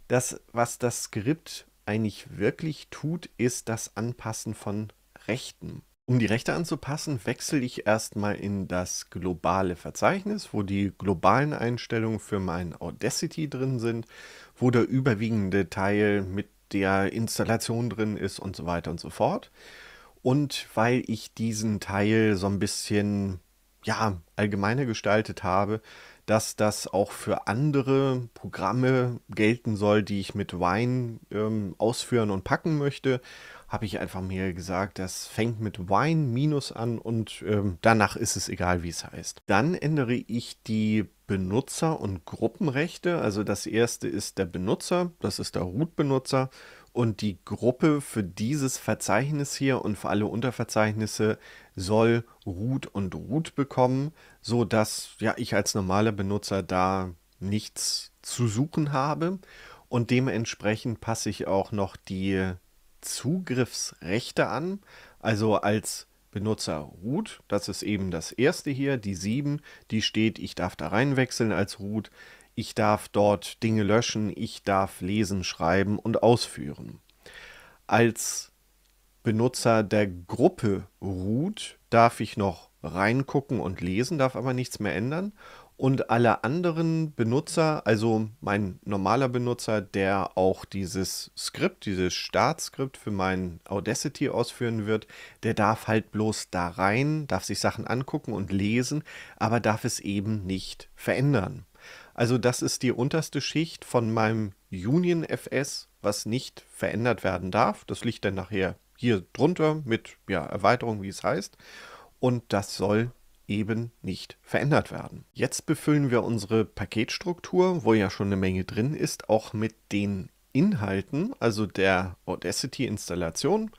Speaker 1: Das, was das Skript eigentlich wirklich tut, ist das Anpassen von Rechten. Um die Rechte anzupassen, wechsle ich erstmal in das globale Verzeichnis, wo die globalen Einstellungen für mein Audacity drin sind wo der überwiegende Teil mit der Installation drin ist und so weiter und so fort. Und weil ich diesen Teil so ein bisschen ja, allgemeiner gestaltet habe, dass das auch für andere Programme gelten soll, die ich mit Wine ähm, ausführen und packen möchte, habe ich einfach mir gesagt, das fängt mit Wine minus an und ähm, danach ist es egal, wie es heißt. Dann ändere ich die Benutzer- und Gruppenrechte. Also das erste ist der Benutzer, das ist der Root-Benutzer und die Gruppe für dieses Verzeichnis hier und für alle Unterverzeichnisse soll Root und Root bekommen, so dass ja ich als normaler Benutzer da nichts zu suchen habe und dementsprechend passe ich auch noch die Zugriffsrechte an. Also als Benutzer root, das ist eben das erste hier, die 7, die steht, ich darf da reinwechseln als root, ich darf dort Dinge löschen, ich darf lesen, schreiben und ausführen. Als Benutzer der Gruppe root darf ich noch reingucken und lesen, darf aber nichts mehr ändern und alle anderen Benutzer, also mein normaler Benutzer, der auch dieses Skript, dieses Startskript für mein Audacity ausführen wird, der darf halt bloß da rein, darf sich Sachen angucken und lesen, aber darf es eben nicht verändern. Also das ist die unterste Schicht von meinem Union FS, was nicht verändert werden darf. Das liegt dann nachher hier drunter mit ja, Erweiterung, wie es heißt. Und das soll eben nicht verändert werden. Jetzt befüllen wir unsere Paketstruktur, wo ja schon eine Menge drin ist, auch mit den Inhalten, also der Audacity-Installation.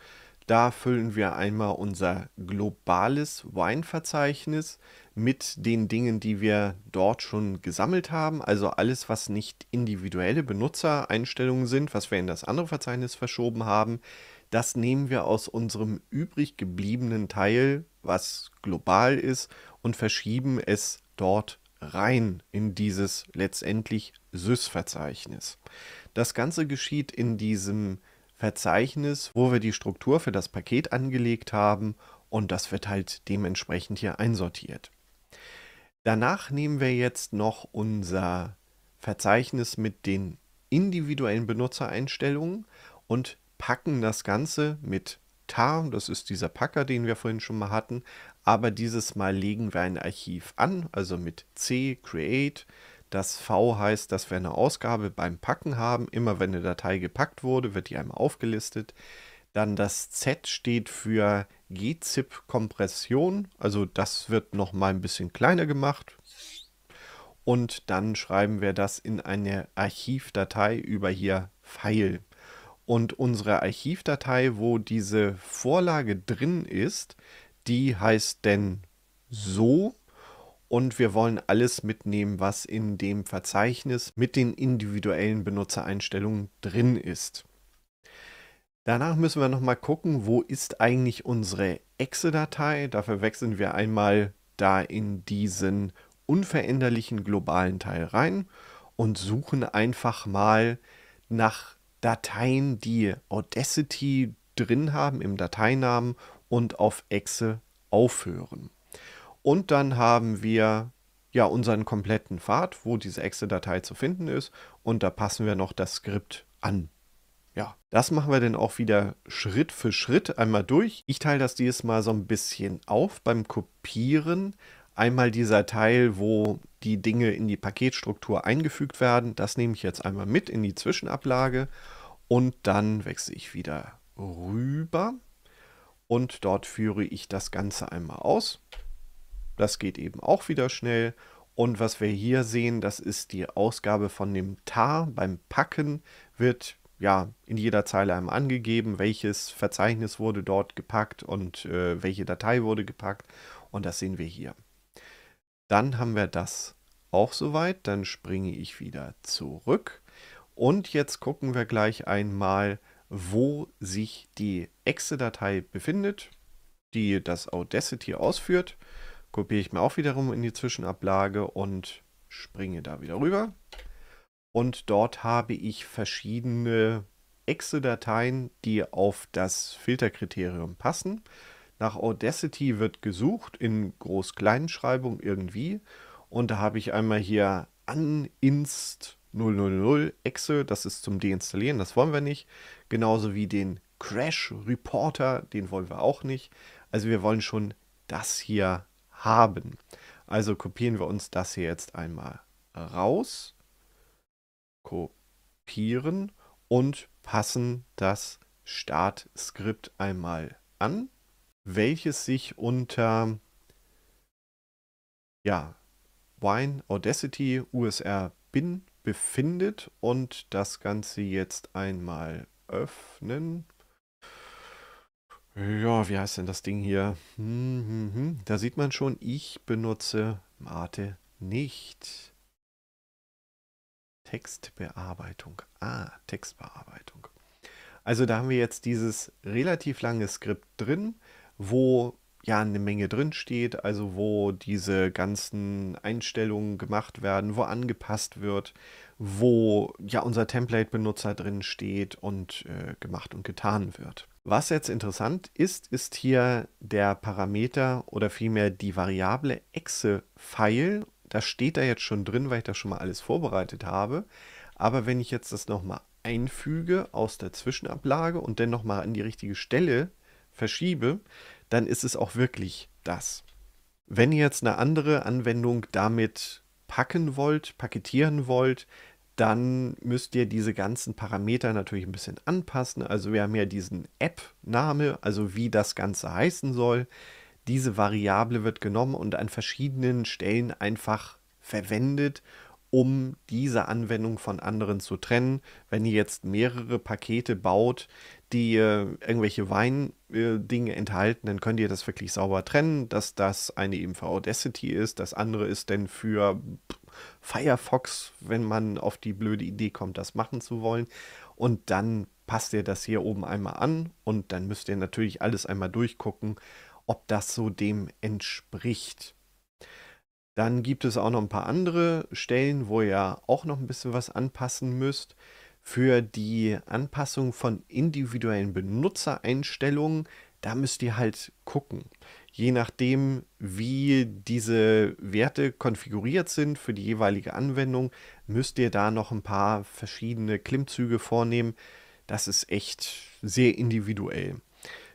Speaker 1: Da füllen wir einmal unser globales Wine-Verzeichnis mit den Dingen, die wir dort schon gesammelt haben. Also alles, was nicht individuelle Benutzereinstellungen sind, was wir in das andere Verzeichnis verschoben haben, das nehmen wir aus unserem übrig gebliebenen Teil was global ist und verschieben es dort rein in dieses letztendlich SYS-Verzeichnis. Das Ganze geschieht in diesem Verzeichnis, wo wir die Struktur für das Paket angelegt haben und das wird halt dementsprechend hier einsortiert. Danach nehmen wir jetzt noch unser Verzeichnis mit den individuellen Benutzereinstellungen und packen das Ganze mit Tarn, das ist dieser Packer, den wir vorhin schon mal hatten, aber dieses Mal legen wir ein Archiv an, also mit C create. Das V heißt, dass wir eine Ausgabe beim Packen haben. Immer wenn eine Datei gepackt wurde, wird die einmal aufgelistet. Dann das Z steht für GZIP-Kompression, also das wird nochmal ein bisschen kleiner gemacht. Und dann schreiben wir das in eine Archivdatei über hier File. Und unsere Archivdatei, wo diese Vorlage drin ist, die heißt denn so. Und wir wollen alles mitnehmen, was in dem Verzeichnis mit den individuellen Benutzereinstellungen drin ist. Danach müssen wir nochmal gucken, wo ist eigentlich unsere Exe-Datei. Dafür wechseln wir einmal da in diesen unveränderlichen globalen Teil rein und suchen einfach mal nach Dateien, die Audacity drin haben im Dateinamen und auf Exe aufhören. Und dann haben wir ja unseren kompletten Pfad, wo diese Exe-Datei zu finden ist und da passen wir noch das Skript an. Ja, das machen wir dann auch wieder Schritt für Schritt einmal durch. Ich teile das dieses Mal so ein bisschen auf beim Kopieren Einmal dieser Teil, wo die Dinge in die Paketstruktur eingefügt werden, das nehme ich jetzt einmal mit in die Zwischenablage und dann wechsle ich wieder rüber und dort führe ich das Ganze einmal aus. Das geht eben auch wieder schnell. Und was wir hier sehen, das ist die Ausgabe von dem TAR. Beim Packen wird ja in jeder Zeile einmal angegeben, welches Verzeichnis wurde dort gepackt und äh, welche Datei wurde gepackt. Und das sehen wir hier. Dann haben wir das auch soweit. Dann springe ich wieder zurück. Und jetzt gucken wir gleich einmal, wo sich die Exe-Datei befindet, die das Audacity ausführt. Kopiere ich mir auch wiederum in die Zwischenablage und springe da wieder rüber. Und dort habe ich verschiedene Exe-Dateien, die auf das Filterkriterium passen. Nach Audacity wird gesucht in Groß-Kleinschreibung irgendwie. Und da habe ich einmal hier uninst 000 Excel, das ist zum Deinstallieren, das wollen wir nicht. Genauso wie den Crash Reporter, den wollen wir auch nicht. Also wir wollen schon das hier haben. Also kopieren wir uns das hier jetzt einmal raus, kopieren und passen das Startskript einmal an welches sich unter ja, Wine Audacity USR Bin befindet und das Ganze jetzt einmal öffnen. Ja, wie heißt denn das Ding hier? Hm, hm, hm. Da sieht man schon, ich benutze Mate nicht. Textbearbeitung. Ah, Textbearbeitung. Also da haben wir jetzt dieses relativ lange Skript drin, wo ja eine Menge drin steht, also wo diese ganzen Einstellungen gemacht werden, wo angepasst wird, wo ja unser Template-Benutzer drin steht und äh, gemacht und getan wird. Was jetzt interessant ist, ist hier der Parameter oder vielmehr die Variable exe-file. Da steht da jetzt schon drin, weil ich das schon mal alles vorbereitet habe. Aber wenn ich jetzt das nochmal einfüge aus der Zwischenablage und dann nochmal an die richtige Stelle verschiebe, dann ist es auch wirklich das. Wenn ihr jetzt eine andere Anwendung damit packen wollt, paketieren wollt, dann müsst ihr diese ganzen Parameter natürlich ein bisschen anpassen. Also wir haben ja diesen App-Name, also wie das Ganze heißen soll. Diese Variable wird genommen und an verschiedenen Stellen einfach verwendet, um diese Anwendung von anderen zu trennen. Wenn ihr jetzt mehrere Pakete baut, die äh, irgendwelche Weindinge äh, enthalten, dann könnt ihr das wirklich sauber trennen, dass das eine eben für Audacity ist, das andere ist denn für Firefox, wenn man auf die blöde Idee kommt, das machen zu wollen. Und dann passt ihr das hier oben einmal an und dann müsst ihr natürlich alles einmal durchgucken, ob das so dem entspricht. Dann gibt es auch noch ein paar andere Stellen, wo ihr auch noch ein bisschen was anpassen müsst für die Anpassung von individuellen Benutzereinstellungen, da müsst ihr halt gucken. Je nachdem, wie diese Werte konfiguriert sind für die jeweilige Anwendung, müsst ihr da noch ein paar verschiedene Klimmzüge vornehmen. Das ist echt sehr individuell.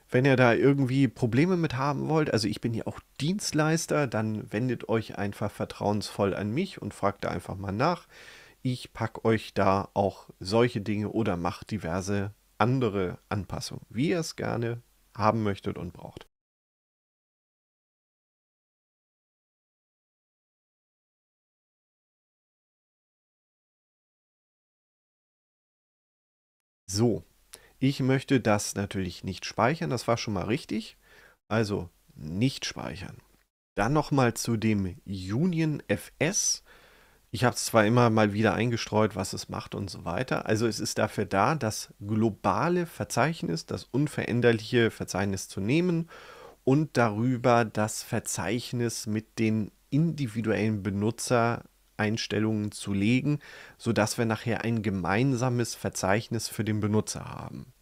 Speaker 1: Wenn ihr da irgendwie Probleme mit haben wollt, also ich bin ja auch Dienstleister, dann wendet euch einfach vertrauensvoll an mich und fragt da einfach mal nach. Ich packe euch da auch solche Dinge oder mache diverse andere Anpassungen, wie ihr es gerne haben möchtet und braucht. So, ich möchte das natürlich nicht speichern, das war schon mal richtig. Also nicht speichern. Dann nochmal zu dem Union FS. Ich habe es zwar immer mal wieder eingestreut, was es macht und so weiter. Also es ist dafür da, das globale Verzeichnis, das unveränderliche Verzeichnis zu nehmen und darüber das Verzeichnis mit den individuellen Benutzereinstellungen zu legen, sodass wir nachher ein gemeinsames Verzeichnis für den Benutzer haben.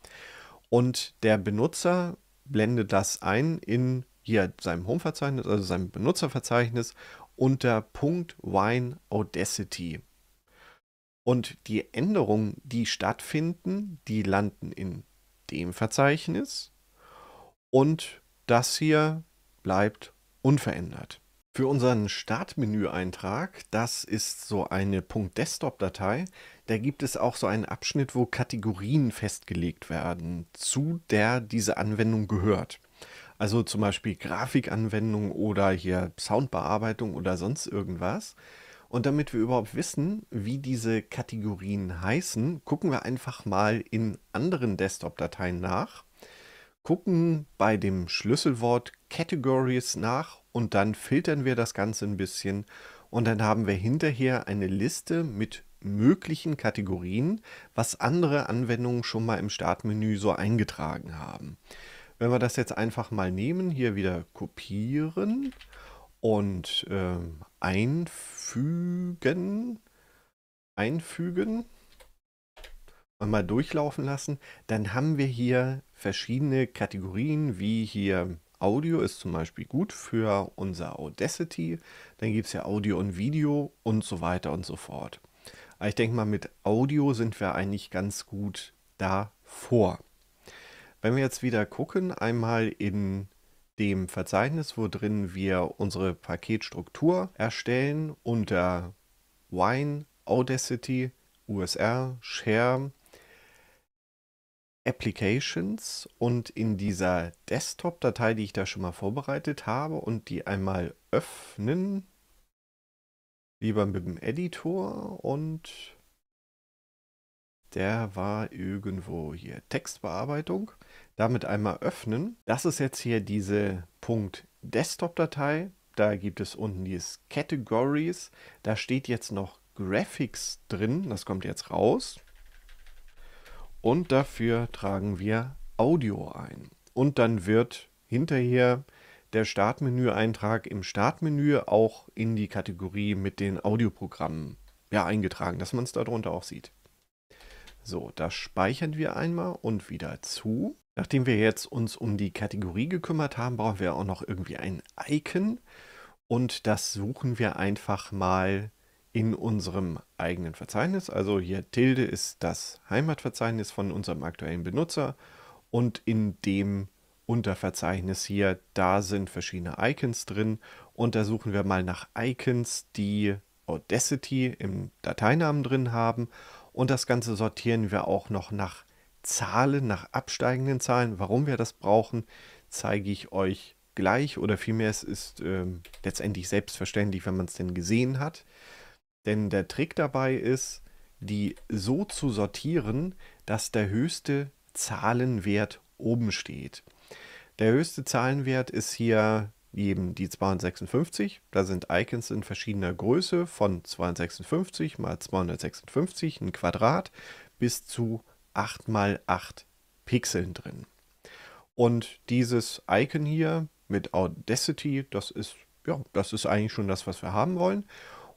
Speaker 1: Und der Benutzer blendet das ein in hier seinem Home-Verzeichnis, also seinem Benutzerverzeichnis unter Punkt Wine Audacity. Und die Änderungen, die stattfinden, die landen in dem Verzeichnis und das hier bleibt unverändert. Für unseren Startmenü-Eintrag, das ist so eine .desktop-Datei, da gibt es auch so einen Abschnitt, wo Kategorien festgelegt werden, zu der diese Anwendung gehört. Also zum Beispiel Grafikanwendung oder hier Soundbearbeitung oder sonst irgendwas. Und damit wir überhaupt wissen, wie diese Kategorien heißen, gucken wir einfach mal in anderen Desktop-Dateien nach, gucken bei dem Schlüsselwort Categories nach und dann filtern wir das Ganze ein bisschen und dann haben wir hinterher eine Liste mit möglichen Kategorien, was andere Anwendungen schon mal im Startmenü so eingetragen haben. Wenn wir das jetzt einfach mal nehmen, hier wieder kopieren und ähm, einfügen, einfügen und mal durchlaufen lassen, dann haben wir hier verschiedene Kategorien, wie hier Audio ist zum Beispiel gut für unser Audacity, dann gibt es ja Audio und Video und so weiter und so fort. Aber ich denke mal, mit Audio sind wir eigentlich ganz gut davor. Wenn wir jetzt wieder gucken, einmal in dem Verzeichnis, wo drin wir unsere Paketstruktur erstellen unter Wine, Audacity, USR, Share, Applications und in dieser Desktop-Datei, die ich da schon mal vorbereitet habe und die einmal öffnen, lieber mit dem Editor und der war irgendwo hier. Textbearbeitung. Damit einmal öffnen. Das ist jetzt hier diese Punkt Desktop-Datei. Da gibt es unten dieses Categories. Da steht jetzt noch Graphics drin. Das kommt jetzt raus. Und dafür tragen wir Audio ein. Und dann wird hinterher der Startmenü-Eintrag im Startmenü auch in die Kategorie mit den Audioprogrammen ja, eingetragen, dass man es darunter auch sieht. So, das speichern wir einmal und wieder zu. Nachdem wir jetzt uns um die Kategorie gekümmert haben, brauchen wir auch noch irgendwie ein Icon. Und das suchen wir einfach mal in unserem eigenen Verzeichnis. Also hier Tilde ist das Heimatverzeichnis von unserem aktuellen Benutzer. Und in dem Unterverzeichnis hier, da sind verschiedene Icons drin. Und da suchen wir mal nach Icons, die Audacity im Dateinamen drin haben und das Ganze sortieren wir auch noch nach Zahlen, nach absteigenden Zahlen. Warum wir das brauchen, zeige ich euch gleich oder vielmehr es ist äh, letztendlich selbstverständlich, wenn man es denn gesehen hat. Denn der Trick dabei ist, die so zu sortieren, dass der höchste Zahlenwert oben steht. Der höchste Zahlenwert ist hier eben die 256. Da sind Icons in verschiedener Größe von 256 mal 256, ein Quadrat, bis zu 8 mal 8 Pixeln drin. Und dieses Icon hier mit Audacity, das ist, ja, das ist eigentlich schon das, was wir haben wollen.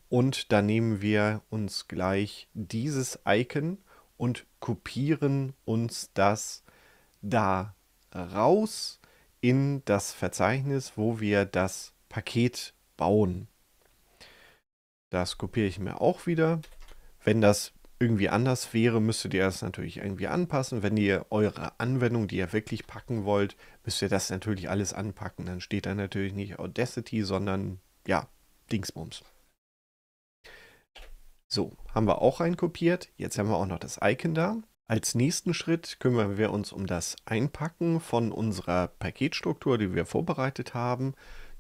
Speaker 1: Und da nehmen wir uns gleich dieses Icon und kopieren uns das da raus in das Verzeichnis, wo wir das Paket bauen. Das kopiere ich mir auch wieder. Wenn das irgendwie anders wäre, müsstet ihr das natürlich irgendwie anpassen. Wenn ihr eure Anwendung, die ihr wirklich packen wollt, müsst ihr das natürlich alles anpacken. Dann steht da natürlich nicht Audacity, sondern ja, Dingsbums. So, haben wir auch reinkopiert. Jetzt haben wir auch noch das Icon da. Als nächsten Schritt kümmern wir uns um das Einpacken von unserer Paketstruktur, die wir vorbereitet haben.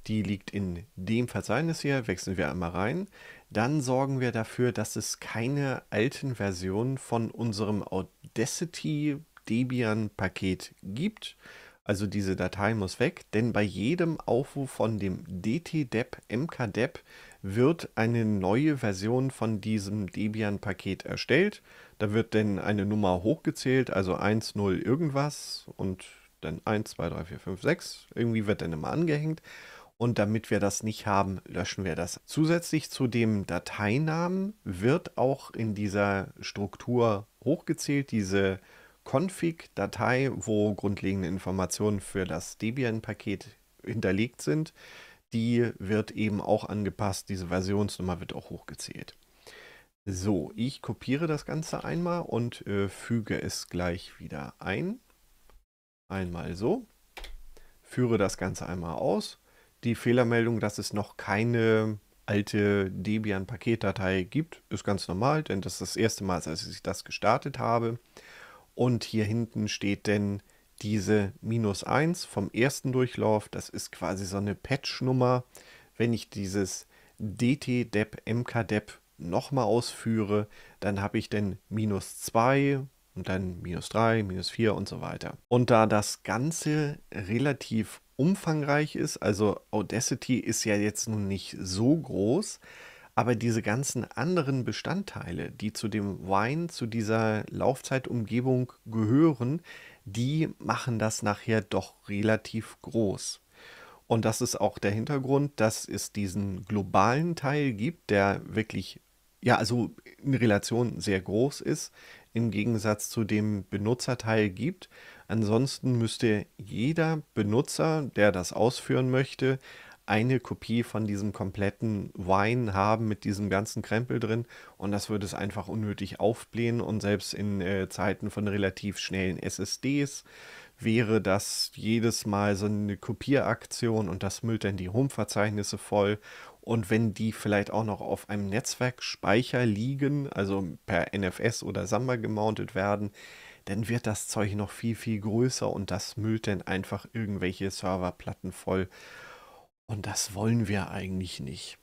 Speaker 1: Die liegt in dem Verzeichnis hier, wechseln wir einmal rein. Dann sorgen wir dafür, dass es keine alten Versionen von unserem Audacity Debian Paket gibt. Also diese Datei muss weg, denn bei jedem Aufruf von dem DTDEP MKDEP wird eine neue Version von diesem Debian Paket erstellt da wird dann eine Nummer hochgezählt, also 1, 0 irgendwas und dann 1, 2, 3, 4, 5, 6. Irgendwie wird dann immer angehängt. Und damit wir das nicht haben, löschen wir das. Zusätzlich zu dem Dateinamen wird auch in dieser Struktur hochgezählt diese Config-Datei, wo grundlegende Informationen für das Debian-Paket hinterlegt sind. Die wird eben auch angepasst. Diese Versionsnummer wird auch hochgezählt. So, ich kopiere das Ganze einmal und äh, füge es gleich wieder ein. Einmal so. Führe das Ganze einmal aus. Die Fehlermeldung, dass es noch keine alte Debian-Paketdatei gibt, ist ganz normal, denn das ist das erste Mal, als ich das gestartet habe. Und hier hinten steht denn diese minus 1 vom ersten Durchlauf. Das ist quasi so eine Patch-Nummer. Wenn ich dieses DT-Dep, MK-Dep nochmal ausführe, dann habe ich denn minus 2 und dann minus 3, minus 4 und so weiter. Und da das Ganze relativ umfangreich ist, also Audacity ist ja jetzt nun nicht so groß, aber diese ganzen anderen Bestandteile, die zu dem Wine, zu dieser Laufzeitumgebung gehören, die machen das nachher doch relativ groß. Und das ist auch der Hintergrund, dass es diesen globalen Teil gibt, der wirklich ja, also in Relation sehr groß ist, im Gegensatz zu dem Benutzerteil gibt. Ansonsten müsste jeder Benutzer, der das ausführen möchte, eine Kopie von diesem kompletten Wine haben mit diesem ganzen Krempel drin und das würde es einfach unnötig aufblähen und selbst in äh, Zeiten von relativ schnellen SSDs wäre das jedes Mal so eine Kopieraktion und das müllt dann die Home-Verzeichnisse voll und wenn die vielleicht auch noch auf einem Netzwerkspeicher liegen, also per NFS oder Samba gemountet werden, dann wird das Zeug noch viel, viel größer und das müllt dann einfach irgendwelche Serverplatten voll. Und das wollen wir eigentlich nicht.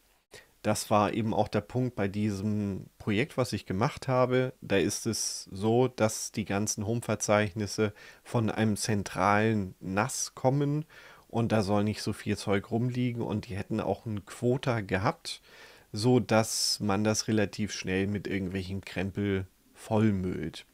Speaker 1: Das war eben auch der Punkt bei diesem Projekt, was ich gemacht habe. Da ist es so, dass die ganzen Home-Verzeichnisse von einem zentralen NAS kommen und da soll nicht so viel Zeug rumliegen und die hätten auch ein Quota gehabt, so dass man das relativ schnell mit irgendwelchen Krempel vollmüllt.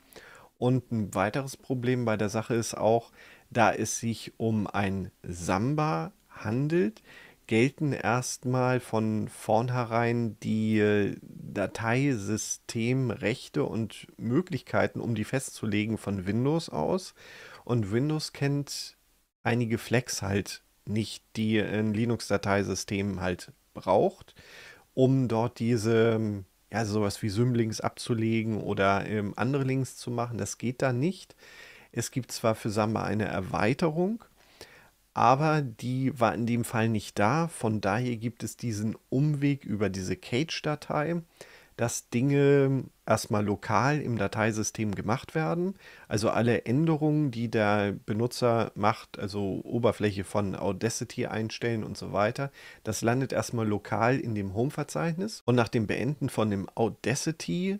Speaker 1: Und ein weiteres Problem bei der Sache ist auch, da es sich um ein Samba handelt, gelten erstmal von vornherein die äh, Dateisystemrechte und Möglichkeiten, um die festzulegen von Windows aus. Und Windows kennt einige Flex halt nicht, die ein Linux-Dateisystem halt braucht, um dort diese, ja, sowas wie Symlinks abzulegen oder ähm, andere Links zu machen. Das geht da nicht. Es gibt zwar für Samba eine Erweiterung, aber die war in dem Fall nicht da. Von daher gibt es diesen Umweg über diese Cage-Datei, dass Dinge erstmal lokal im Dateisystem gemacht werden. Also alle Änderungen, die der Benutzer macht, also Oberfläche von Audacity einstellen und so weiter, das landet erstmal lokal in dem Home-Verzeichnis. Und nach dem Beenden von dem Audacity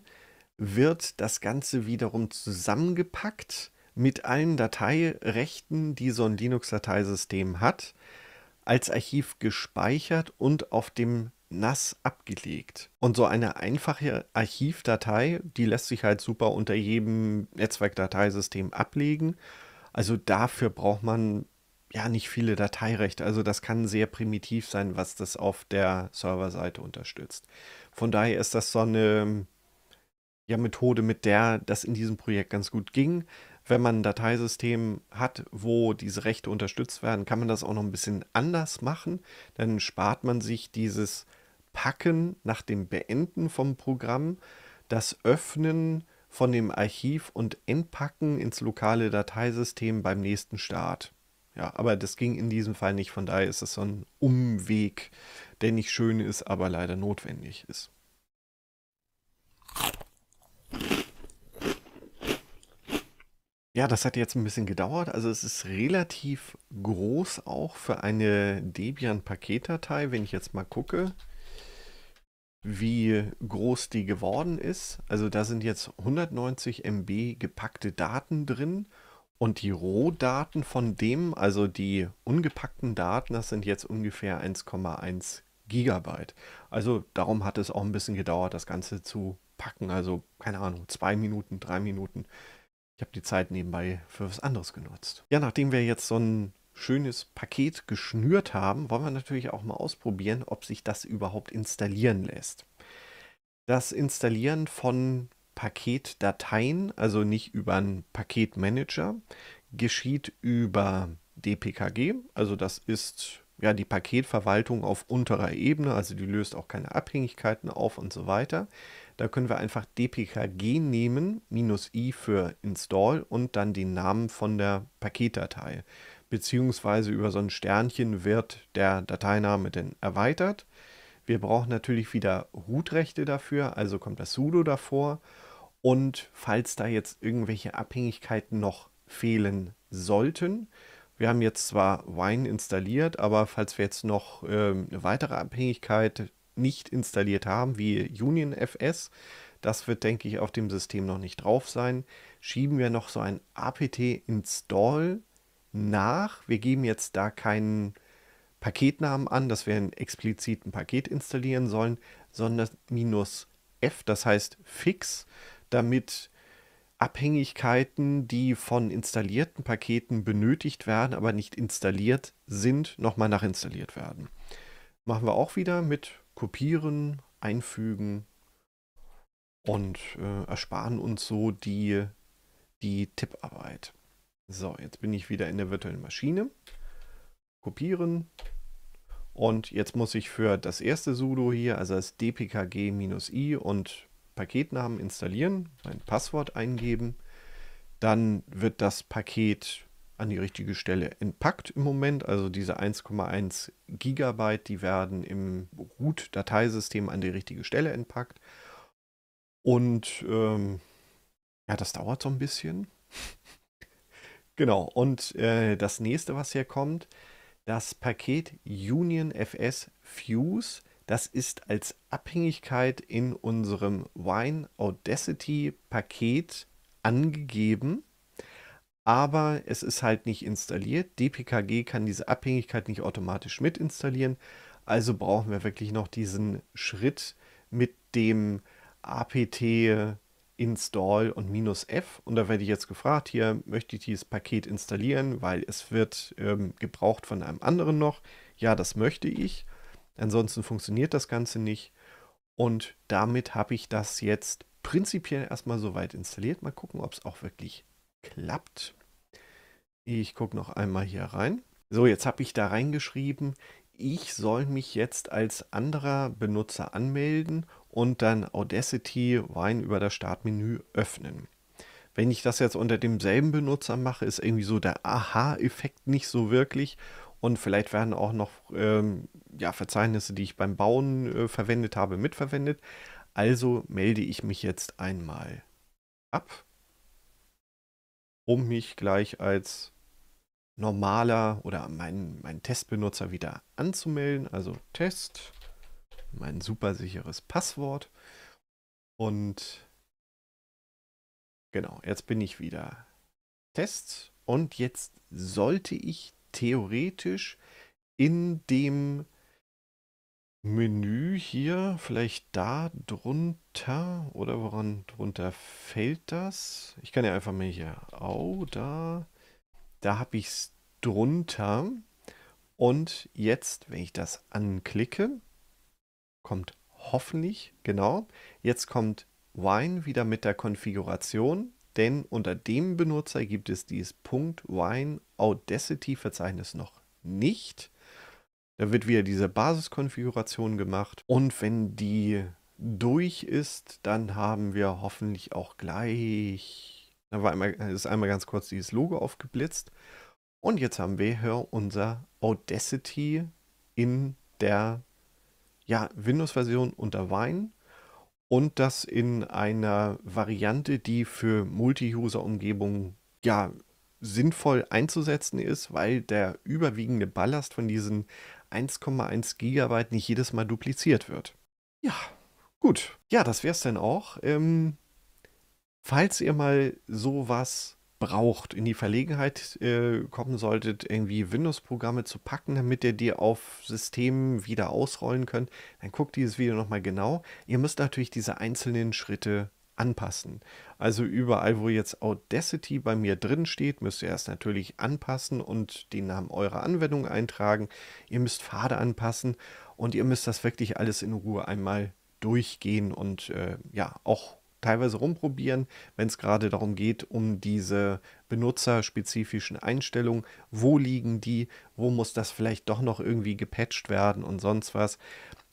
Speaker 1: wird das Ganze wiederum zusammengepackt mit allen Dateirechten, die so ein Linux-Dateisystem hat, als Archiv gespeichert und auf dem nass abgelegt. Und so eine einfache Archivdatei, die lässt sich halt super unter jedem Netzwerkdateisystem ablegen. Also dafür braucht man ja nicht viele Dateirechte. Also das kann sehr primitiv sein, was das auf der Serverseite unterstützt. Von daher ist das so eine ja, Methode, mit der das in diesem Projekt ganz gut ging. Wenn man ein Dateisystem hat, wo diese Rechte unterstützt werden, kann man das auch noch ein bisschen anders machen. Dann spart man sich dieses Packen nach dem Beenden vom Programm, das Öffnen von dem Archiv und Entpacken ins lokale Dateisystem beim nächsten Start. Ja, aber das ging in diesem Fall nicht, von daher ist es so ein Umweg, der nicht schön ist, aber leider notwendig ist. Ja, das hat jetzt ein bisschen gedauert. Also es ist relativ groß auch für eine Debian-Paketdatei, wenn ich jetzt mal gucke wie groß die geworden ist. Also da sind jetzt 190 MB gepackte Daten drin und die Rohdaten von dem, also die ungepackten Daten, das sind jetzt ungefähr 1,1 Gigabyte. Also darum hat es auch ein bisschen gedauert, das Ganze zu packen. Also keine Ahnung, zwei Minuten, drei Minuten. Ich habe die Zeit nebenbei für was anderes genutzt. Ja, nachdem wir jetzt so ein schönes Paket geschnürt haben, wollen wir natürlich auch mal ausprobieren, ob sich das überhaupt installieren lässt. Das Installieren von Paketdateien, also nicht über einen Paketmanager, geschieht über DPKG. Also das ist ja die Paketverwaltung auf unterer Ebene, also die löst auch keine Abhängigkeiten auf und so weiter. Da können wir einfach dpkg nehmen, minus i für install und dann den Namen von der Paketdatei beziehungsweise über so ein Sternchen wird der Dateiname denn erweitert. Wir brauchen natürlich wieder Root-Rechte dafür, also kommt das sudo davor. Und falls da jetzt irgendwelche Abhängigkeiten noch fehlen sollten, wir haben jetzt zwar Wine installiert, aber falls wir jetzt noch ähm, eine weitere Abhängigkeit nicht installiert haben, wie UnionFS, das wird, denke ich, auf dem System noch nicht drauf sein, schieben wir noch so ein apt-install nach. Wir geben jetzt da keinen Paketnamen an, dass wir einen expliziten Paket installieren sollen, sondern minus f, das heißt fix, damit Abhängigkeiten, die von installierten Paketen benötigt werden, aber nicht installiert sind, nochmal nachinstalliert werden. Machen wir auch wieder mit Kopieren, Einfügen und äh, ersparen uns so die, die Tipparbeit. So, jetzt bin ich wieder in der virtuellen Maschine. Kopieren. Und jetzt muss ich für das erste Sudo hier, also das dpkg-i und Paketnamen installieren, mein Passwort eingeben. Dann wird das Paket an die richtige Stelle entpackt im Moment. Also diese 1,1 Gigabyte, die werden im Root-Dateisystem an die richtige Stelle entpackt. Und ähm, ja, das dauert so ein bisschen. (laughs) Genau, und äh, das nächste, was hier kommt, das Paket Union FS Fuse. Das ist als Abhängigkeit in unserem Wine Audacity Paket angegeben, aber es ist halt nicht installiert. DPKG kann diese Abhängigkeit nicht automatisch mit installieren, also brauchen wir wirklich noch diesen Schritt mit dem APT install und minus F. Und da werde ich jetzt gefragt, hier möchte ich dieses Paket installieren, weil es wird ähm, gebraucht von einem anderen noch. Ja, das möchte ich. Ansonsten funktioniert das Ganze nicht. Und damit habe ich das jetzt prinzipiell erstmal soweit installiert. Mal gucken, ob es auch wirklich klappt. Ich gucke noch einmal hier rein. So, jetzt habe ich da reingeschrieben, ich soll mich jetzt als anderer Benutzer anmelden und dann Audacity Wine über das Startmenü öffnen. Wenn ich das jetzt unter demselben Benutzer mache, ist irgendwie so der Aha-Effekt nicht so wirklich. Und vielleicht werden auch noch ähm, ja, Verzeichnisse, die ich beim Bauen äh, verwendet habe, mitverwendet. Also melde ich mich jetzt einmal ab, um mich gleich als normaler oder meinen mein Testbenutzer wieder anzumelden. Also Test, mein super sicheres Passwort. Und genau, jetzt bin ich wieder Test. Und jetzt sollte ich theoretisch in dem Menü hier, vielleicht da drunter oder woran drunter fällt das? Ich kann ja einfach mal hier, au, da, da habe ich es drunter. Und jetzt, wenn ich das anklicke, kommt hoffentlich, genau, jetzt kommt Wine wieder mit der Konfiguration, denn unter dem Benutzer gibt es dieses Punkt .wine Audacity Verzeichnis noch nicht. Da wird wieder diese Basiskonfiguration gemacht und wenn die durch ist, dann haben wir hoffentlich auch gleich da war einmal, ist einmal ganz kurz dieses Logo aufgeblitzt. Und jetzt haben wir hier unser Audacity in der ja, Windows-Version unter Wine und das in einer Variante, die für Multi-User-Umgebungen ja sinnvoll einzusetzen ist, weil der überwiegende Ballast von diesen 1,1 Gigabyte nicht jedes Mal dupliziert wird. Ja, gut. Ja, das wäre es dann auch. Ähm, Falls ihr mal sowas braucht, in die Verlegenheit äh, kommen solltet, irgendwie Windows-Programme zu packen, damit ihr die auf Systemen wieder ausrollen könnt, dann guckt dieses Video nochmal genau. Ihr müsst natürlich diese einzelnen Schritte anpassen. Also überall, wo jetzt Audacity bei mir drin steht, müsst ihr erst natürlich anpassen und den Namen eurer Anwendung eintragen. Ihr müsst Pfade anpassen und ihr müsst das wirklich alles in Ruhe einmal durchgehen und äh, ja, auch teilweise rumprobieren, wenn es gerade darum geht, um diese benutzerspezifischen Einstellungen. Wo liegen die? Wo muss das vielleicht doch noch irgendwie gepatcht werden und sonst was?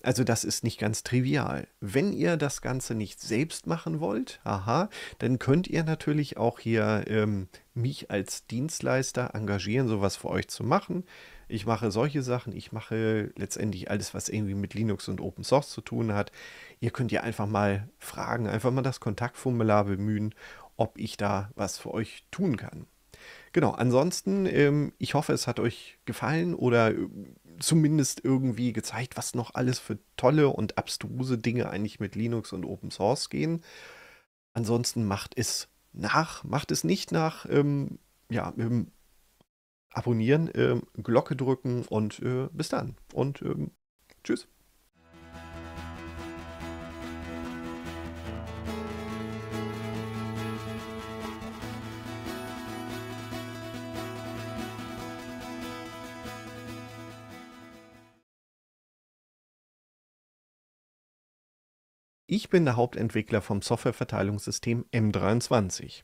Speaker 1: Also das ist nicht ganz trivial. Wenn ihr das Ganze nicht selbst machen wollt, aha, dann könnt ihr natürlich auch hier ähm, mich als Dienstleister engagieren, sowas für euch zu machen. Ich mache solche Sachen. Ich mache letztendlich alles, was irgendwie mit Linux und Open Source zu tun hat. Ihr könnt ja einfach mal fragen, einfach mal das Kontaktformular bemühen, ob ich da was für euch tun kann. Genau, ansonsten, ähm, ich hoffe, es hat euch gefallen oder äh, zumindest irgendwie gezeigt, was noch alles für tolle und abstruse Dinge eigentlich mit Linux und Open Source gehen. Ansonsten macht es nach, macht es nicht nach. Ähm, ja, ähm, abonnieren, ähm, Glocke drücken und äh, bis dann. Und ähm, tschüss. Ich bin der Hauptentwickler vom Softwareverteilungssystem M23.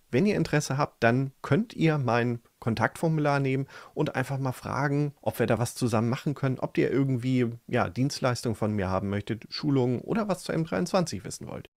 Speaker 1: wenn ihr Interesse habt, dann könnt ihr mein Kontaktformular nehmen und einfach mal fragen, ob wir da was zusammen machen können, ob ihr irgendwie ja, Dienstleistungen von mir haben möchtet, Schulungen oder was zur M23 wissen wollt.